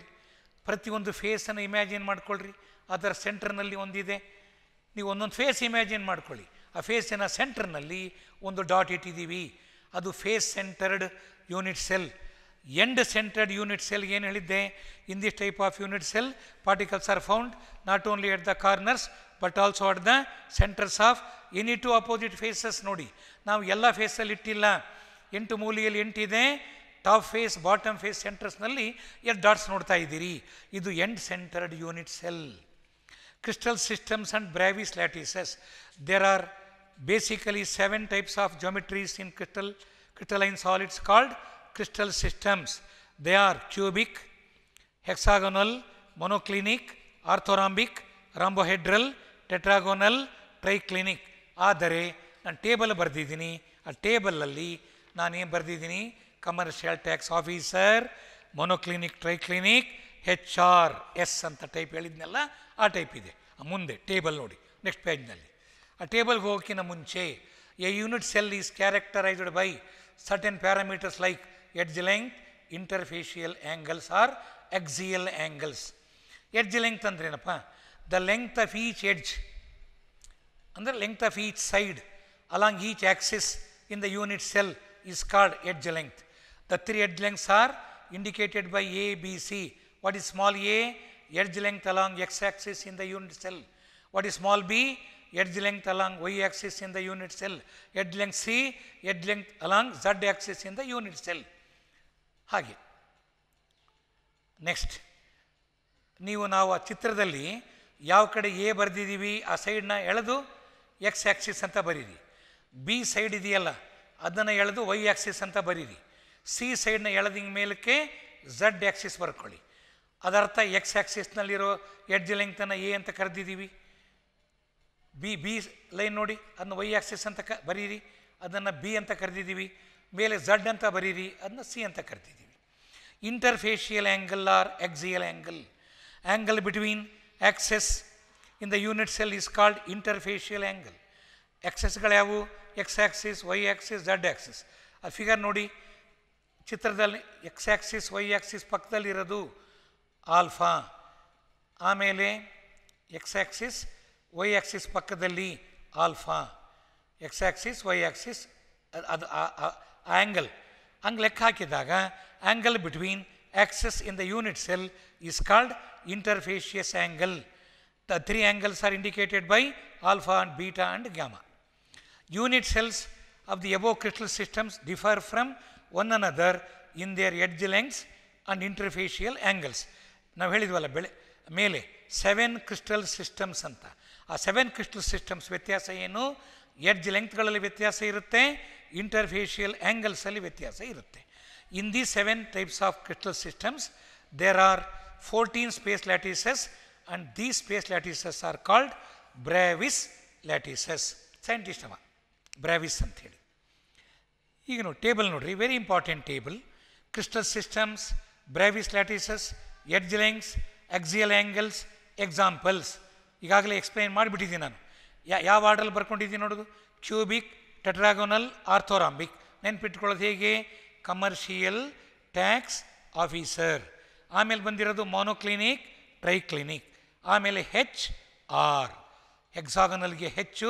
ಪ್ರತಿಯೊಂದು ಫೇಸನ್ನು ಇಮ್ಯಾಜಿನ್ ಮಾಡ್ಕೊಳ್ರಿ ಅದರ ಸೆಂಟರ್ನಲ್ಲಿ ಒಂದಿದೆ ನೀವು ಒಂದೊಂದು ಫೇಸ್ ಇಮ್ಯಾಜಿನ್ ಮಾಡ್ಕೊಳ್ಳಿ ಆ ಫೇಸಿನ ಸೆಂಟರ್ನಲ್ಲಿ ಒಂದು ಡಾಟ್ ಇಟ್ಟಿದ್ದೀವಿ ಅದು face centred unit cell end centred unit cell ಏನು ಹೇಳಿದ್ದೆ in this type of unit cell particles are found not only at the corners but also at the centres of any two opposite faces ನೋಡಿ ನಾವು ಎಲ್ಲ ಫೇಸಲ್ಲಿ ಇಟ್ಟಿಲ್ಲ ಎಂಟು ಮೂಲೆಯಲ್ಲಿ ಎಂಟಿದೆ ಟಾಪ್ ಫೇಸ್ ಬಾಟಮ್ ಫೇಸ್ ಸೆಂಟರ್ಸ್ನಲ್ಲಿ ಎರಡು ಡಾಟ್ಸ್ ನೋಡ್ತಾ ಇದ್ದೀರಿ ಇದು end centred unit cell crystal systems and Bravais lattices there are basically seven types of geometries in crystal crystalline solids called crystal systems. They are cubic, hexagonal, monoclinic, orthorhombic, rhombohedral, tetragonal, triclinic ಆದರೆ ನಾನು table ಬರೆದಿದ್ದೀನಿ ಆ ಟೇಬಲಲ್ಲಿ ನಾನೇನು ಬರೆದಿದ್ದೀನಿ commercial tax officer monoclinic triclinic H R S ಅಂತ type ಹೇಳಿದ್ನಲ್ಲ ಆ ಟೈಪ್ ಇದೆ ಮುಂದೆ ಟೇಬಲ್ ನೋಡಿ ನೆಕ್ಸ್ಟ್ ಪೇಜ್ನಲ್ಲಿ ಆ ಟೇಬಲ್ಗೆ ಹೋಗೋಕ್ಕಿಂತ ಮುಂಚೆ a unit cell is characterised by certain parameters like edge length, interfacial angles or axial angles. Edge length ಅಂದ್ರೆ the length of each edge the length of each side along each axis in the unit cell is called edge length. The three edge lengths are indicated by A, B, C. What is small a? Edge length along x axis in the unit cell. What is small b? Edge length along Y axis ಇಂದ unit cell ಎಡ್ edge C C, length length along axis ಇಂದ unit cell ಹಾಗೆ next ನೀವು ನಾವು ಆ ಚಿತ್ರದಲ್ಲಿ ಯಾವ ಕಡೆ ಎ ಬರೆದಿದ್ದೀವಿ ಆ ಸೈಡ್ನ ಎಳೆದು ಎಕ್ಸ್ ಆ್ಯಕ್ಸಿಸ್ ಅಂತ ಬರೀರಿ ಬಿ ಸೈಡ್ ಇದೆಯಲ್ಲ ಅದನ್ನು ಎಳೆದು ವೈ ಆಕ್ಸಿಸ್ ಅಂತ ಬರೀರಿ ಸಿ ಸೈಡ್ನ ಎಳೆದಿಂಗ ಮೇಲಕ್ಕೆ ಝಡ್ ಆ್ಯಕ್ಸಿಸ್ ಬರ್ಕೊಳ್ಳಿ ಅದರ್ಥ ಎಕ್ಸ್ ಆ್ಯಕ್ಸಿಸ್ನಲ್ಲಿರೋ ಎಡ್ಜ್ ಲೆಂಗ್ತನ್ನು ಎ ಅಂತ ಕರೆದಿದ್ದೀವಿ ಬಿ ಬಿ ಲೈನ್ ನೋಡಿ ಅದನ್ನು ವೈ ಆಕ್ಸಿಸ್ ಅಂತ ಕ ಬರೀರಿ ಅದನ್ನು ಬಿ ಅಂತ ಕರೆದಿದ್ದೀವಿ ಮೇಲೆ ಝಡ್ ಅಂತ ಬರೀರಿ ಅದನ್ನು ಸಿ ಅಂತ ಕರೆದಿದ್ದೀವಿ interfacial angle or axial angle angle between axes in the unit cell is called interfacial angle ಯಾವುವು X axis Y axis Z axis ಆ ಫಿಗರ್ ನೋಡಿ ಚಿತ್ರದಲ್ಲಿ ಎಕ್ಸ್ ಆಕ್ಸಿಸ್ ವೈ ಆಕ್ಸಿಸ್ ಪಕ್ಕದಲ್ಲಿರೋದು ಆಲ್ಫಾ ಆಮೇಲೆ ಎಕ್ಸ್ ಆಕ್ಸಿಸ್ ವೈ ಆಕ್ಸಿಸ್ ಪಕ್ಕದಲ್ಲಿ alpha X axis Y axis ಅದು angle ಹಂಗೆ ಲೆಕ್ಕ ಹಾಕಿದಾಗ angle between axis in the unit cell is called interfacial angle the three angles are indicated by alpha and beta and gamma unit cells of the above crystal systems differ from one another in their edge lengths and interfacial angles ನಾವು ಹೇಳಿದ್ವಲ್ಲ ಬೆಳೆ ಮೇಲೆ seven crystal systems ಅಂತ ಆ seven crystal systems ವ್ಯತ್ಯಾಸ ಏನು edge ಲೆಂತ್ಗಳಲ್ಲಿ ವ್ಯತ್ಯಾಸ ಇರುತ್ತೆ ಇಂಟರ್ಫೇಷಿಯಲ್ ಆ್ಯಂಗಲ್ಸಲ್ಲಿ ವ್ಯತ್ಯಾಸ ಇರುತ್ತೆ in the seven types of crystal systems there are fourteen space lattices and the space lattices are called Bravais lattices scientist ಅವ ಬ್ರಾವಿಸ್ ಅಂಥೇಳಿ ಈಗ ನೋಡಿ ಟೇಬಲ್ ನೋಡಿರಿ very important table crystal systems Bravais lattices edge lengths axial angles examples ಈಗಾಗಲೇ explain ಮಾಡಿಬಿಟ್ಟಿದ್ದೀನಿ ನಾನು ಯಾ ಯಾವ ಆರ್ಡ್ರಲ್ಲಿ ಬರ್ಕೊಂಡಿದ್ದೀನಿ ನೋಡೋದು ಕ್ಯೂಬಿಕ್ ಟೆಟ್ರಾಗೋನಲ್ ಆರ್ಥೋರಾಂಬಿಕ್ ನೆನ್ಪಿಟ್ಕೊಳ್ಳೋದು ಹೇಗೆ ಕಮರ್ಷಿಯಲ್ ಟ್ಯಾಕ್ಸ್ ಆಫೀಸರ್ ಆಮೇಲೆ ಬಂದಿರೋದು ಮೊನೋಕ್ಲಿನಿಕ್ ಟ್ರೈಕ್ಲಿನಿಕ್ ಆಮೇಲೆ ಹೆಚ್ ಆರ್ ಎಕ್ಸಾಗನಲ್ಗೆ ಹೆಚ್ಚು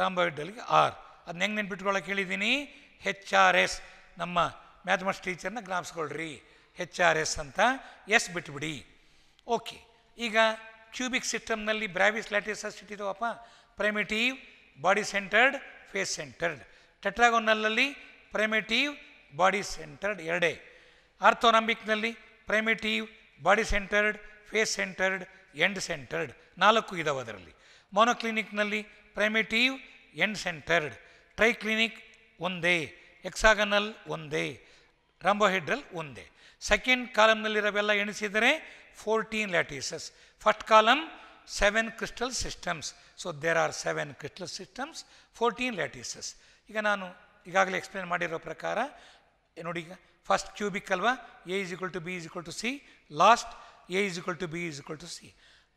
ರಾಂಬಾಯ್ಡಲ್ಗೆ ಆರ್ ಅದನ್ನ ಹೆಂಗೆ ನೆನ್ಪಿಟ್ಕೊಳ್ಳೋಕೆ ಹೇಳಿದ್ದೀನಿ ಹೆಚ್ ಆರ್ ಎಸ್ ನಮ್ಮ ಮ್ಯಾಥಮೆಟಿಕ್ಸ್ ಟೀಚರ್ನ ಜ್ಞಾಪಿಸ್ಕೊಳ್ರಿ ಹೆಚ್ ಆರ್ ಎಸ್ ಅಂತ ಎಸ್ ಬಿಟ್ಬಿಡಿ ಓಕೆ ಈಗ ಕ್ಯೂಬಿಕ್ ಸಿಸ್ಟಮ್ನಲ್ಲಿ ಬ್ರಾವಿಸ್ ಲ್ಯಾಟಿಸಸ್ ಇಟ್ಟಿದವಪ್ಪ primitive body centred face centred ಟೆಟ್ರಾಗೋನಲ್ಲಲ್ಲಿ ಪ್ರೈಮೆಟಿವ್ ಬಾಡಿ ಸೆಂಟರ್ಡ್ ಎರಡೇ ಆರ್ಥೋನಂಬಿಕ್ನಲ್ಲಿ primitive body centred face centred end centred ನಾಲ್ಕು ಇದಾವೆ ಅದರಲ್ಲಿ ಮೊನೋಕ್ಲಿನಿಕ್ನಲ್ಲಿ ಪ್ರೈಮೆಟಿವ್ ಎಂಡ್ ಸೆಂಟರ್ಡ್ ಟ್ರೈಕ್ಲಿನಿಕ್ ಒಂದೇ ಎಕ್ಸಾಗನಲ್ ಒಂದೇ ರಾಂಬೋಹೆಡ್ರಲ್ ಒಂದೇ ಸೆಕೆಂಡ್ ಕಾಲಮ್ನಲ್ಲಿರೋವೆಲ್ಲ ಎಣಿಸಿದರೆ fourteen lattices first column seven crystal systems so there are seven crystal systems fourteen lattices ಈಗ ನಾನು ಈಗಾಗಲೇ ಎಕ್ಸ್ಪ್ಲೇನ್ ಮಾಡಿರೋ ಪ್ರಕಾರ ನೋಡಿ ಈಗ ಫಸ್ಟ್ ಕ್ಯೂಬಿಕ್ ಅಲ್ವಾ A is equal to B is equal to C last A is equal to B is equal to C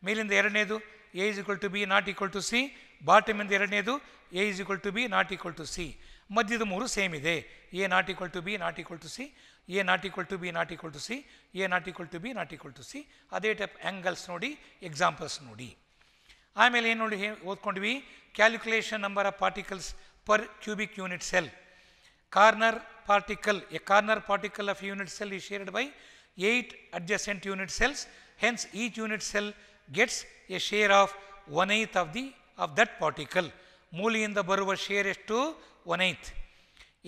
ಮೇಲಿಂದ ಎರಡನೇದು A is equal to B not equal to C ಬಾಟಮಿಂದ ಎರಡನೇದು A is equal to B not equal to C ಮಧ್ಯದ ಮೂರು same ಇದೆ A not equal to B not equal to C A not equal to B not equal to C, A not equal to B not equal to C, other type angles nodi, examples nodi. I am alien nodi here, be calculation number of particles per cubic unit cell. Corner particle, a corner particle of unit cell is shared by 8 adjacent unit cells, hence each unit cell gets a share of 1 eighth of the, of that particle. Mooli in the baruva share is to 1 eighth.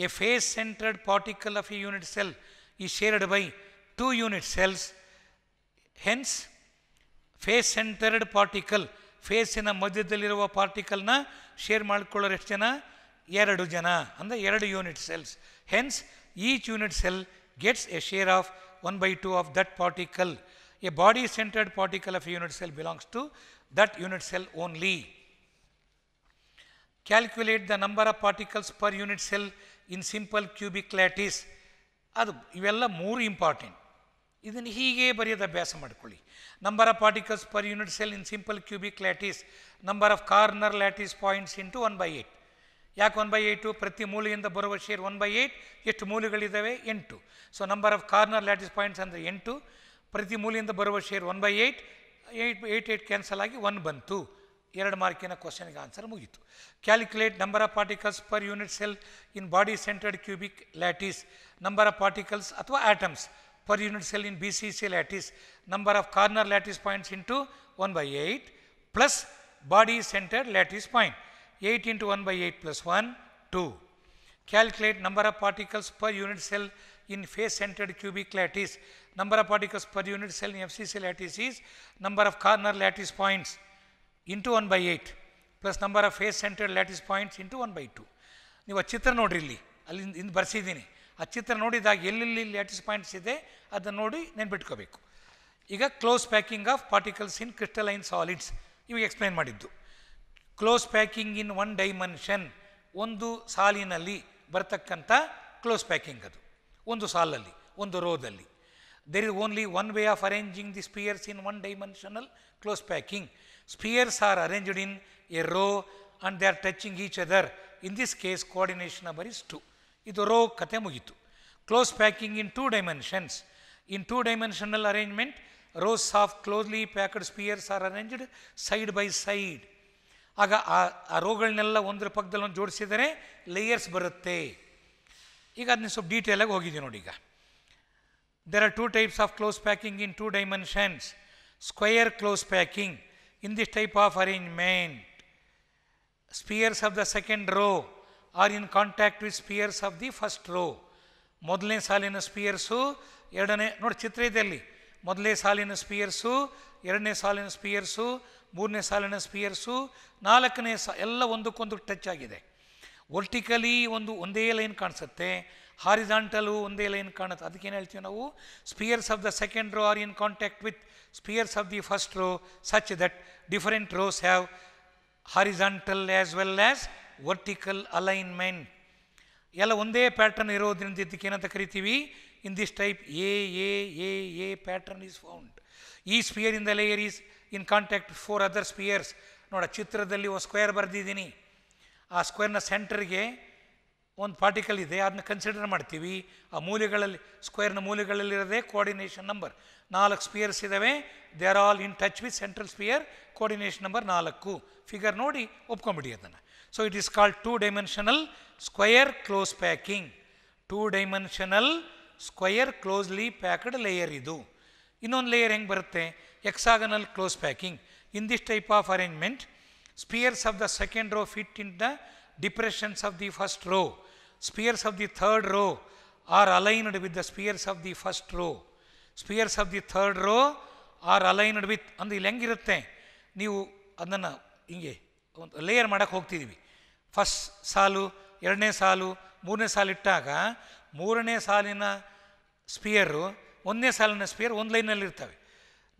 A face centred particle of a unit cell is shared by two unit cells hence phase particle face ಫೇಸಿನ ಮಧ್ಯದಲ್ಲಿರುವ ಪಾರ್ಟಿಕಲ್ನ share ಮಾಡ್ಕೊಳ್ಳೋರು ಎಷ್ಟು ಜನ ಎರಡು ಜನ ಅಂದರೆ ಎರಡು unit cells hence each unit cell gets a share of one by two of that particle a body centred particle of unit cell belongs to that unit cell only calculate the number of particles per unit cell in simple cubic lattice ಅದು ಇವೆಲ್ಲ ಮೂರು important ಇದನ್ನು ಹೀಗೆ ಬರೆಯೋದು ಅಭ್ಯಾಸ ಮಾಡಿಕೊಳ್ಳಿ number of particles per unit cell in simple cubic lattice number of corner lattice points into one by eight ಯಾಕೆ one by eight ಪ್ರತಿ ಮೂಲೆಯಿಂದ ಬರುವ ಶೇರ್ ಒನ್ ಬೈ ಏಯ್ಟ್ ಎಷ್ಟು ಮೂಲೆಗಳಿದ್ದಾವೆ ಎಂಟು so number of corner lattice points ಅಂದರೆ ಎಂಟು ಪ್ರತಿ ಮೂಲೆಯಿಂದ ಬರುವ share one by eight eight eight eight cancel ಆಗಿ ಒನ್ ಬಂತು एर मार्क क्वेश्चन आंसर मुगीत calculate number of particle per unit cell in body centred cubic lattice number of particle अथवा atoms per unit cell in B C C lattice number of corner lattice point into one by eight plus body centred lattice point eight into one by eight plus one two calculate number of particle per unit cell in face centred cubic lattice number of particle per unit cell in F C C lattice number of corner lattice points into one by eight plus number of face centred lattice points into one by two ನೀವು ಆ ಚಿತ್ರ ನೋಡಿರಿ ಇಲ್ಲಿ ಅಲ್ಲಿ ಹಿಂದೆ ಬರ್ಸಿದ್ದೀನಿ ಆ ಚಿತ್ರ ನೋಡಿದಾಗ ಎಲ್ಲೆಲ್ಲಿ lattice points ಇದೆ ಅದನ್ನು ನೋಡಿ ನೆನ್ಪಿಟ್ಕೋಬೇಕು ಈಗ close packing of particles in crystalline solids ಇವಾಗ ಎಕ್ಸ್ಪ್ಲೈನ್ ಮಾಡಿದ್ದು close packing in one dimension ಒಂದು ಸಾಲಿನಲ್ಲಿ ಬರ್ತಕ್ಕಂಥ ಕ್ಲೋಸ್ ಪ್ಯಾಕಿಂಗ್ ಅದು ಒಂದು ಸಾಲಲ್ಲಿ ಒಂದು ರೋದಲ್ಲಿ there is only one way of arranging the spheres in one dimensional close packing spheres are arranged in a row and they are touching each other in this case coordination number is 2. ಇದು row ಕತೆ ಮುಗೀತು close packing in two dimensions in two dimensional arrangement rows of closely packed spheres are arranged side by side ಆಗ ಆ ರೋಗಳನ್ನೆಲ್ಲ ಒಂದರ ಪಕ್ಕದಲ್ಲಿ ಒಂದು ಜೋಡಿಸಿದರೆ layers ಬರುತ್ತೆ ಈಗ ಅದನ್ನ ಸ್ವಲ್ಪ ಡೀಟೇಲಾಗಿ ಹೋಗಿದ್ದೀವಿ ನೋಡಿ ಈಗ there are two types of close packing in two dimensions square close packing in this type of arrangement. Spheres of the second row are in contact with spheres of the first row. ಮೊದಲನೇ ಸಾಲಿನ ಸ್ಪಿಯರ್ಸು ಎರಡನೇ ನೋಡಿ ಚಿತ್ರ ಇದೆ ಅಲ್ಲಿ ಮೊದಲನೇ ಸಾಲಿನ ಸ್ಪಿಯರ್ಸು ಎರಡನೇ ಸಾಲಿನ ಸ್ಪಿಯರ್ಸು ಮೂರನೇ ಸಾಲಿನ ಸ್ಪಿಯರ್ಸು ನಾಲ್ಕನೇ ಎಲ್ಲ ಒಂದಕ್ಕೊಂದು ಟಚ್ ಆಗಿದೆ ವರ್ಟಿಕಲಿ ಒಂದು ಒಂದೇ ಲೈನ್ ಕಾಣಿಸುತ್ತೆ ಹಾರಿಜಾಂಟಲು ಒಂದೇ ಲೈನ್ ಕಾಣುತ್ತೆ ಅದಕ್ಕೇನು ಹೇಳ್ತೀವಿ ನಾವು spheres of the second row are in contact with spheres of the first row such that different rows have horizontal as well as vertical alignment ಎಲ್ಲ ಒಂದೇ ಪ್ಯಾಟರ್ನ್ ಇರೋದ್ರಿಂದ ಇದಕ್ಕೇನಂತ ಕರಿತೀವಿ in this type A A A A pattern is found ಈ sphere in the layer is in contact four other spheres ನೋಡ ಚಿತ್ರದಲ್ಲಿ ಒಂದು square ಬರೆದಿದ್ದೀನಿ ಆ ಸ್ಕ್ವೇರ್ನ ಸೆಂಟರ್ಗೆ ಒಂದು ಪಾರ್ಟಿಕಲ್ ಇದೆ ಅದನ್ನ ಕನ್ಸಿಡರ್ ಮಾಡ್ತೀವಿ ಆ ಮೂಲೆಗಳಲ್ಲಿ ಸ್ಕ್ವೇರ್ನ ಮೂಲೆಗಳಲ್ಲಿರೋದೇ ಕೋಆರ್ಡಿನೇಷನ್ ನಂಬರ್ ನಾಲ್ಕು ಸ್ಪಿಯರ್ಸ್ ಇದ್ದಾವೆ they are all in touch with central sphere coordination number ನಾಲ್ಕು ಫಿಗರ್ ನೋಡಿ ಒಪ್ಕೊಂಬಿಡಿ ಅದನ್ನು so it is called two dimensional square close packing two dimensional square closely packed layer ಇದು ಇನ್ನೊಂದು ಲೇಯರ್ ಹೆಂಗೆ ಬರುತ್ತೆ hexagonal close packing in this type of arrangement spheres of the second row fit in the depressions of the first row spheres of the third row are aligned with the spears of the first row Spears of the third row are aligned with ಅಂದರೆ ಇಲ್ಲಿ ಹೆಂಗಿರುತ್ತೆ ನೀವು ಅದನ್ನು ಹಿಂಗೆ ಒಂದು layer ಮಾಡೋಕ್ಕೆ ಹೋಗ್ತಿದ್ದೀವಿ first ಸಾಲು ಎರಡನೇ ಸಾಲು ಮೂರನೇ ಸಾಲು ಇಟ್ಟಾಗ ಮೂರನೇ ಸಾಲಿನ ಸ್ಪಿಯರು ಒಂದನೇ ಸಾಲಿನ ಸ್ಪಿಯರ್ ಒಂದು ಲೈನಲ್ಲಿ ಇರ್ತವೆ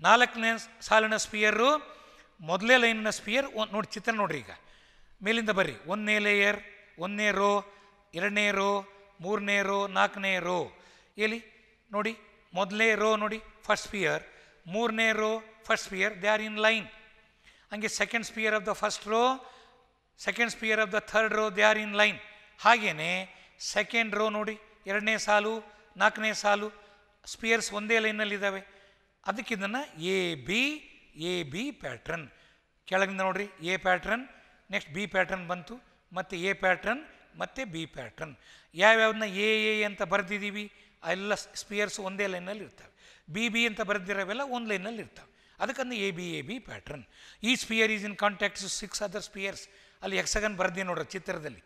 ನಾಲ್ಕನೇ ಸಾಲಿನ ಸ್ಪಿಯರು ಮೊದಲೇ ಲೈನಿನ ಸ್ಪಿಯರ್ ಒಂದು ನೋಡಿ ಚಿತ್ರ ನೋಡ್ರಿ ಈಗ ಮೇಲಿಂದ ಬರ್ರಿ ಒಂದನೇ ಲೇಯರ್ ಒಂದನೇ ರೋ ಎರಡನೇ ರೋ ಮೂರನೇ ರೋ ನಾಲ್ಕನೇ ರೋ ಎಲ್ಲಿ ನೋಡಿ ಮೊದಲನೇ ರೋ ನೋಡಿ ಫಸ್ಟ್ ಸ್ಪಿಯರ್ ಮೂರನೇ row first sphere they are in line ಹಂಗೆ second sphere of the first row second sphere of the third row they are in line ಹಾಗೆಯೇ ಸೆಕೆಂಡ್ ರೋ ನೋಡಿ ಎರಡನೇ ಸಾಲು ನಾಲ್ಕನೇ ಸಾಲು ಸ್ಪಿಯರ್ಸ್ ಒಂದೇ ಲೈನಲ್ಲಿದ್ದಾವೆ ಅದಕ್ಕೆ A B A B pattern ಕೆಳಗಿಂದ ನೋಡಿರಿ A pattern next B pattern ಬಂತು ಮತ್ತು ಎ ಪ್ಯಾಟ್ರನ್ ಮತ್ತು ಬಿ ಪ್ಯಾಟ್ರನ್ ಯಾವ್ಯಾವನ್ನ ಎ ಎ ಅಂತ ಬರೆದಿದ್ದೀವಿ ಎಲ್ಲ ಸ್ಪಿಯರ್ಸ್ ಒಂದೇ ಲೈನಲ್ಲಿ ಇರ್ತವೆ ಬಿ ಬಿ ಅಂತ ಬರೆದಿರೋವೆಲ್ಲ ಒಂದು ಲೈನಲ್ಲಿ ಇರ್ತವೆ ಅದಕ್ಕಂದು A B A B pattern ಈ sphere is in contacts six other spheres ಅಲ್ಲಿ ಎಕ್ಸಗನ್ ಬರ್ದಿ ನೋಡ್ರಿ ಚಿತ್ರದಲ್ಲಿ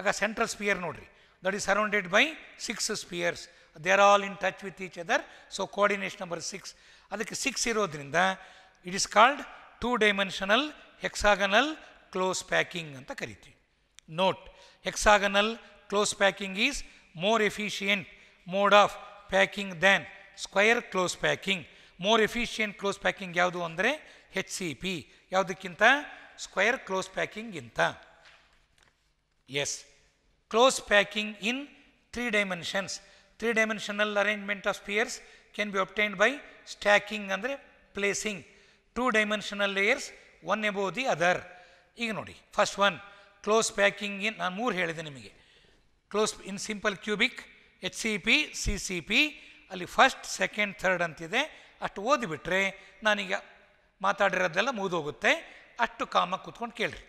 ಆಗ ಸೆಂಟ್ರಲ್ ಸ್ಪಿಯರ್ ನೋಡ್ರಿ that is surrounded by six spheres are all in touch with each other so coordination number six ಅದಕ್ಕೆ six ಇರೋದ್ರಿಂದ it is called two dimensional hexagonal close packing ಅಂತ ಕರಿತೀವಿ note hexagonal close packing is more efficient mode of packing than square close packing more efficient close packing ಯಾವುದು ಅಂದರೆ H C P ಯಾವುದಕ್ಕಿಂತ square close ಪ್ಯಾಕಿಂಗ್ಗಿಂತ ಎಸ್ close packing in three dimensions three dimensional arrangement of spheres can be obtained by stacking ಅಂದರೆ placing two dimensional layers one above the other ಈಗ ನೋಡಿ first one close packing in ನಾನು ಮೂರು ಹೇಳಿದೆ ನಿಮಗೆ close in simple cubic H C P C C P ಅಲ್ಲಿ first second third ಅಂತಿದೆ ಅಷ್ಟು ಓದಿಬಿಟ್ರೆ ನಾನೀಗ ಮಾತಾಡಿರೋದೆಲ್ಲ ಮುಗಿದೋಗುತ್ತೆ ಅಷ್ಟು ಕಾಮಾಗಿ ಕೂತ್ಕೊಂಡು ಕೇಳ್ರಿ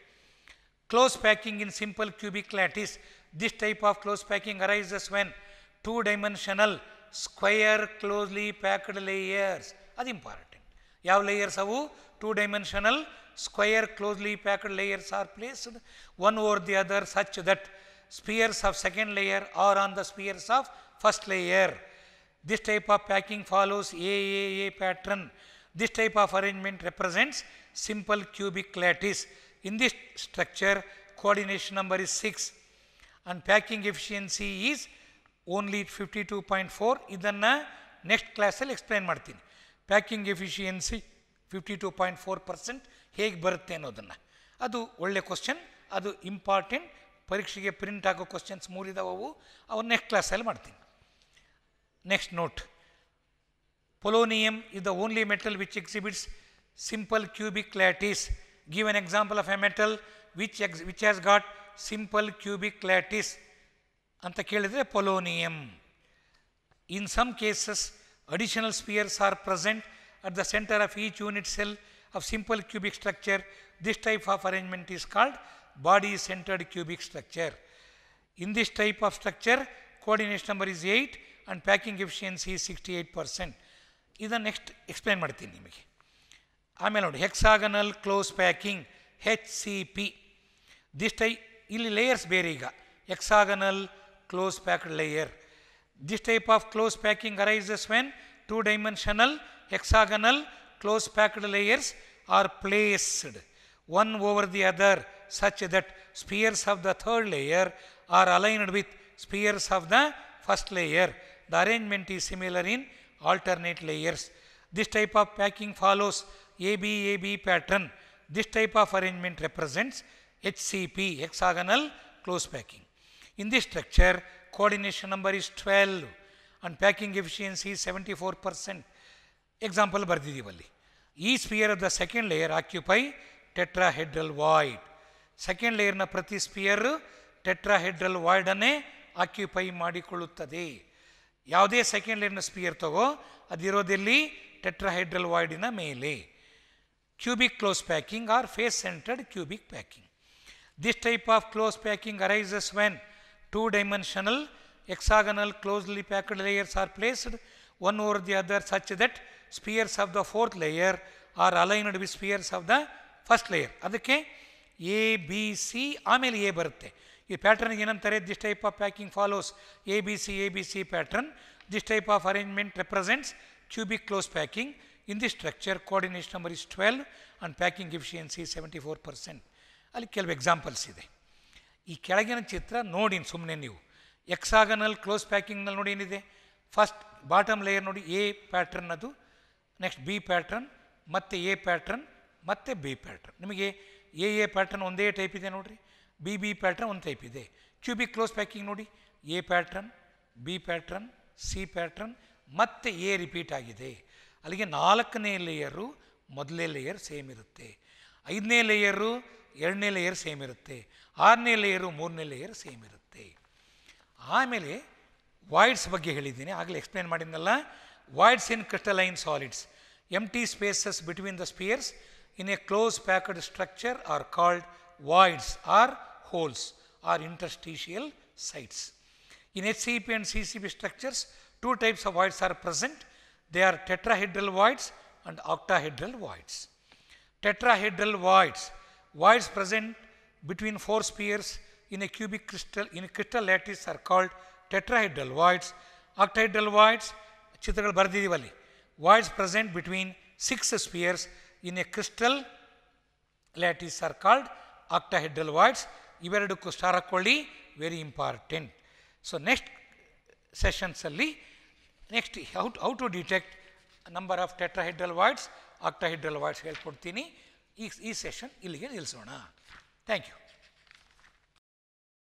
close packing in simple cubic lattice this type of close packing arises when two dimensional square closely packed layers ಅದು important ಯಾವ ಲೇಯರ್ಸ್ ಅವು two dimensional square closely packed layers are placed one over the other such that spheres of second layer are on the spheres of first layer. This type of packing follows AAA pattern. This type of arrangement represents simple cubic lattice. In this structure, coordination number is 6 and packing efficiency is only 52.4. ಇದನ್ನು next ಕ್ಲಾಸಲ್ಲಿ will explain packing efficiency fifty Packing efficiency fifty-two point four percent. ಹೇಗೆ ಬರುತ್ತೆ ಅನ್ನೋದನ್ನು ಅದು ಒಳ್ಳೆ question ಅದು important ಪರೀಕ್ಷೆಗೆ print ಆಗೋ ಕ್ವಶನ್ಸ್ ಮೂರಿದವು ಅವು ನೆಕ್ಸ್ಟ್ ಕ್ಲಾಸಲ್ಲಿ ಮಾಡ್ತೀನಿ next note polonium is the only metal which exhibits simple cubic lattice give an example of a metal which X which has got simple cubic lattice ಅಂತ ಕೇಳಿದರೆ polonium in some cases additional spheres are present at the centre of each unit cell of simple cubic structure, this type of arrangement is called body centered cubic structure. In this type of structure, coordination number is 8 and packing efficiency is 68 percent. This the next explain. Hexagonal close packing HCP. This type layers bearega. Hexagonal close packed layer. This type of close packing arises when two dimensional hexagonal close packed layers are placed one over the other such that spheres of the third layer are aligned with spheres of the first layer. The arrangement is similar in alternate layers. This type of packing follows ABAB pattern. This type of arrangement represents HCP, hexagonal close packing. In this structure, coordination number is 12 and packing efficiency is 74 percent. Example ಬರ್ದಿದ್ದೀವಲ್ಲಿ ಈ sphere of the second layer occupy tetrahedral void second ಲೇಯರ್ನ ಪ್ರತಿ sphere tetrahedral ವಾಯ್ಡನ್ನೇ occupy ಮಾಡಿಕೊಳ್ಳುತ್ತದೆ ಯಾವುದೇ second ಲೇಯರ್ನ spear ತಗೋ ಅದಿರೋದೆಲ್ಲಿ tetra tetrahedral ವಾಯ್ಡಿನ ಮೇಲೆ cubic close packing or face centred cubic packing this type of close packing arises when two dimensional hexagonal closely packed layers are placed one over the other such that spheres of the fourth layer are aligned with spheres of the first layer ಅದಕ್ಕೆ A B C ಆಮೇಲೆ A ಬರುತ್ತೆ ಈ ಪ್ಯಾಟ್ರನ್ಗೆ ಏನಂತಾರೆ this type of packing follows A B C A B C pattern this type of arrangement represents cubic close packing in this structure coordination number is twelve and packing efficiency seventy four percent ಅಲ್ಲಿ ಕೆಲವು examples ಇದೆ ಈ ಕೆಳಗಿನ ಚಿತ್ರ ನೋಡಿ ಸುಮ್ಮನೆ ನೀವು hexagonal close ಪ್ಯಾಕಿಂಗ್ನಲ್ಲಿ ನೋಡಿ ಏನಿದೆ ಫಸ್ಟ್ ಬಾಟಮ್ ಲೇಯರ್ ನೋಡಿ ಎ ಪ್ಯಾಟ್ರನ್ ಅದು ನೆಕ್ಸ್ಟ್ ಬಿ ಪ್ಯಾಟ್ರನ್ ಮತ್ತು ಎ ಪ್ಯಾಟ್ರನ್ ಮತ್ತು ಬಿ ಪ್ಯಾಟ್ರನ್ ನಿಮಗೆ ಎ ಎ ಪ್ಯಾಟ್ರನ್ ಒಂದೇ ಟೈಪ್ ಇದೆ ನೋಡಿರಿ ಬಿ ಬಿ ಪ್ಯಾಟ್ರನ್ ಒಂದು ಟೈಪ್ ಇದೆ ಕ್ಯೂಬಿಕ್ ಕ್ಲೋಸ್ ಪ್ಯಾಕಿಂಗ್ ನೋಡಿ A pattern B pattern C pattern ಮತ್ತು ಎ ರಿಪೀಟ್ ಆಗಿದೆ ಅಲ್ಲಿಗೆ ನಾಲ್ಕನೇ ಲೇಯರು ಮೊದಲನೇ ಲೇಯರ್ ಸೇಮ್ ಇರುತ್ತೆ ಐದನೇ ಲೇಯರು ಎರಡನೇ ಲೇಯರ್ ಸೇಮ್ ಇರುತ್ತೆ ಆರನೇ ಲೇಯರು ಮೂರನೇ ಲೇಯರ್ ಸೇಮ್ ಇರುತ್ತೆ ಆಮೇಲೆ ವಾಯ್ಡ್ಸ್ ಬಗ್ಗೆ ಹೇಳಿದ್ದೀನಿ ಆಗಲೇ ಎಕ್ಸ್ಪ್ಲೇನ್ ಮಾಡಿದ್ನಲ್ಲ voids in crystalline solids empty spaces between the spheres in a close packed structure are called voids or holes or interstitial sites In HCP and CCP structures, two types of voids are present. They are tetrahedral voids and octahedral voids. Tetrahedral voids, voids present between four spheres in a cubic crystal, in a crystal lattice are called tetrahedral voids, octahedral voids, ಚಿತ್ರಗಳು ಬರೆದಿದ್ದೀವಲ್ಲಿ voids present between six spheres in a crystal lattice are called octahedral voids ಇವೆರಡಕ್ಕೂ star ಹಾಕ್ಕೊಳ್ಳಿ very important so next ಸೆಷನ್ಸಲ್ಲಿ next how how to detect number of tetrahedral voids octahedral voids ಹೇಳ್ಕೊಡ್ತೀನಿ ಈ ಈ session ಇಲ್ಲಿಗೆ ನಿಲ್ಲಿಸೋಣ thank you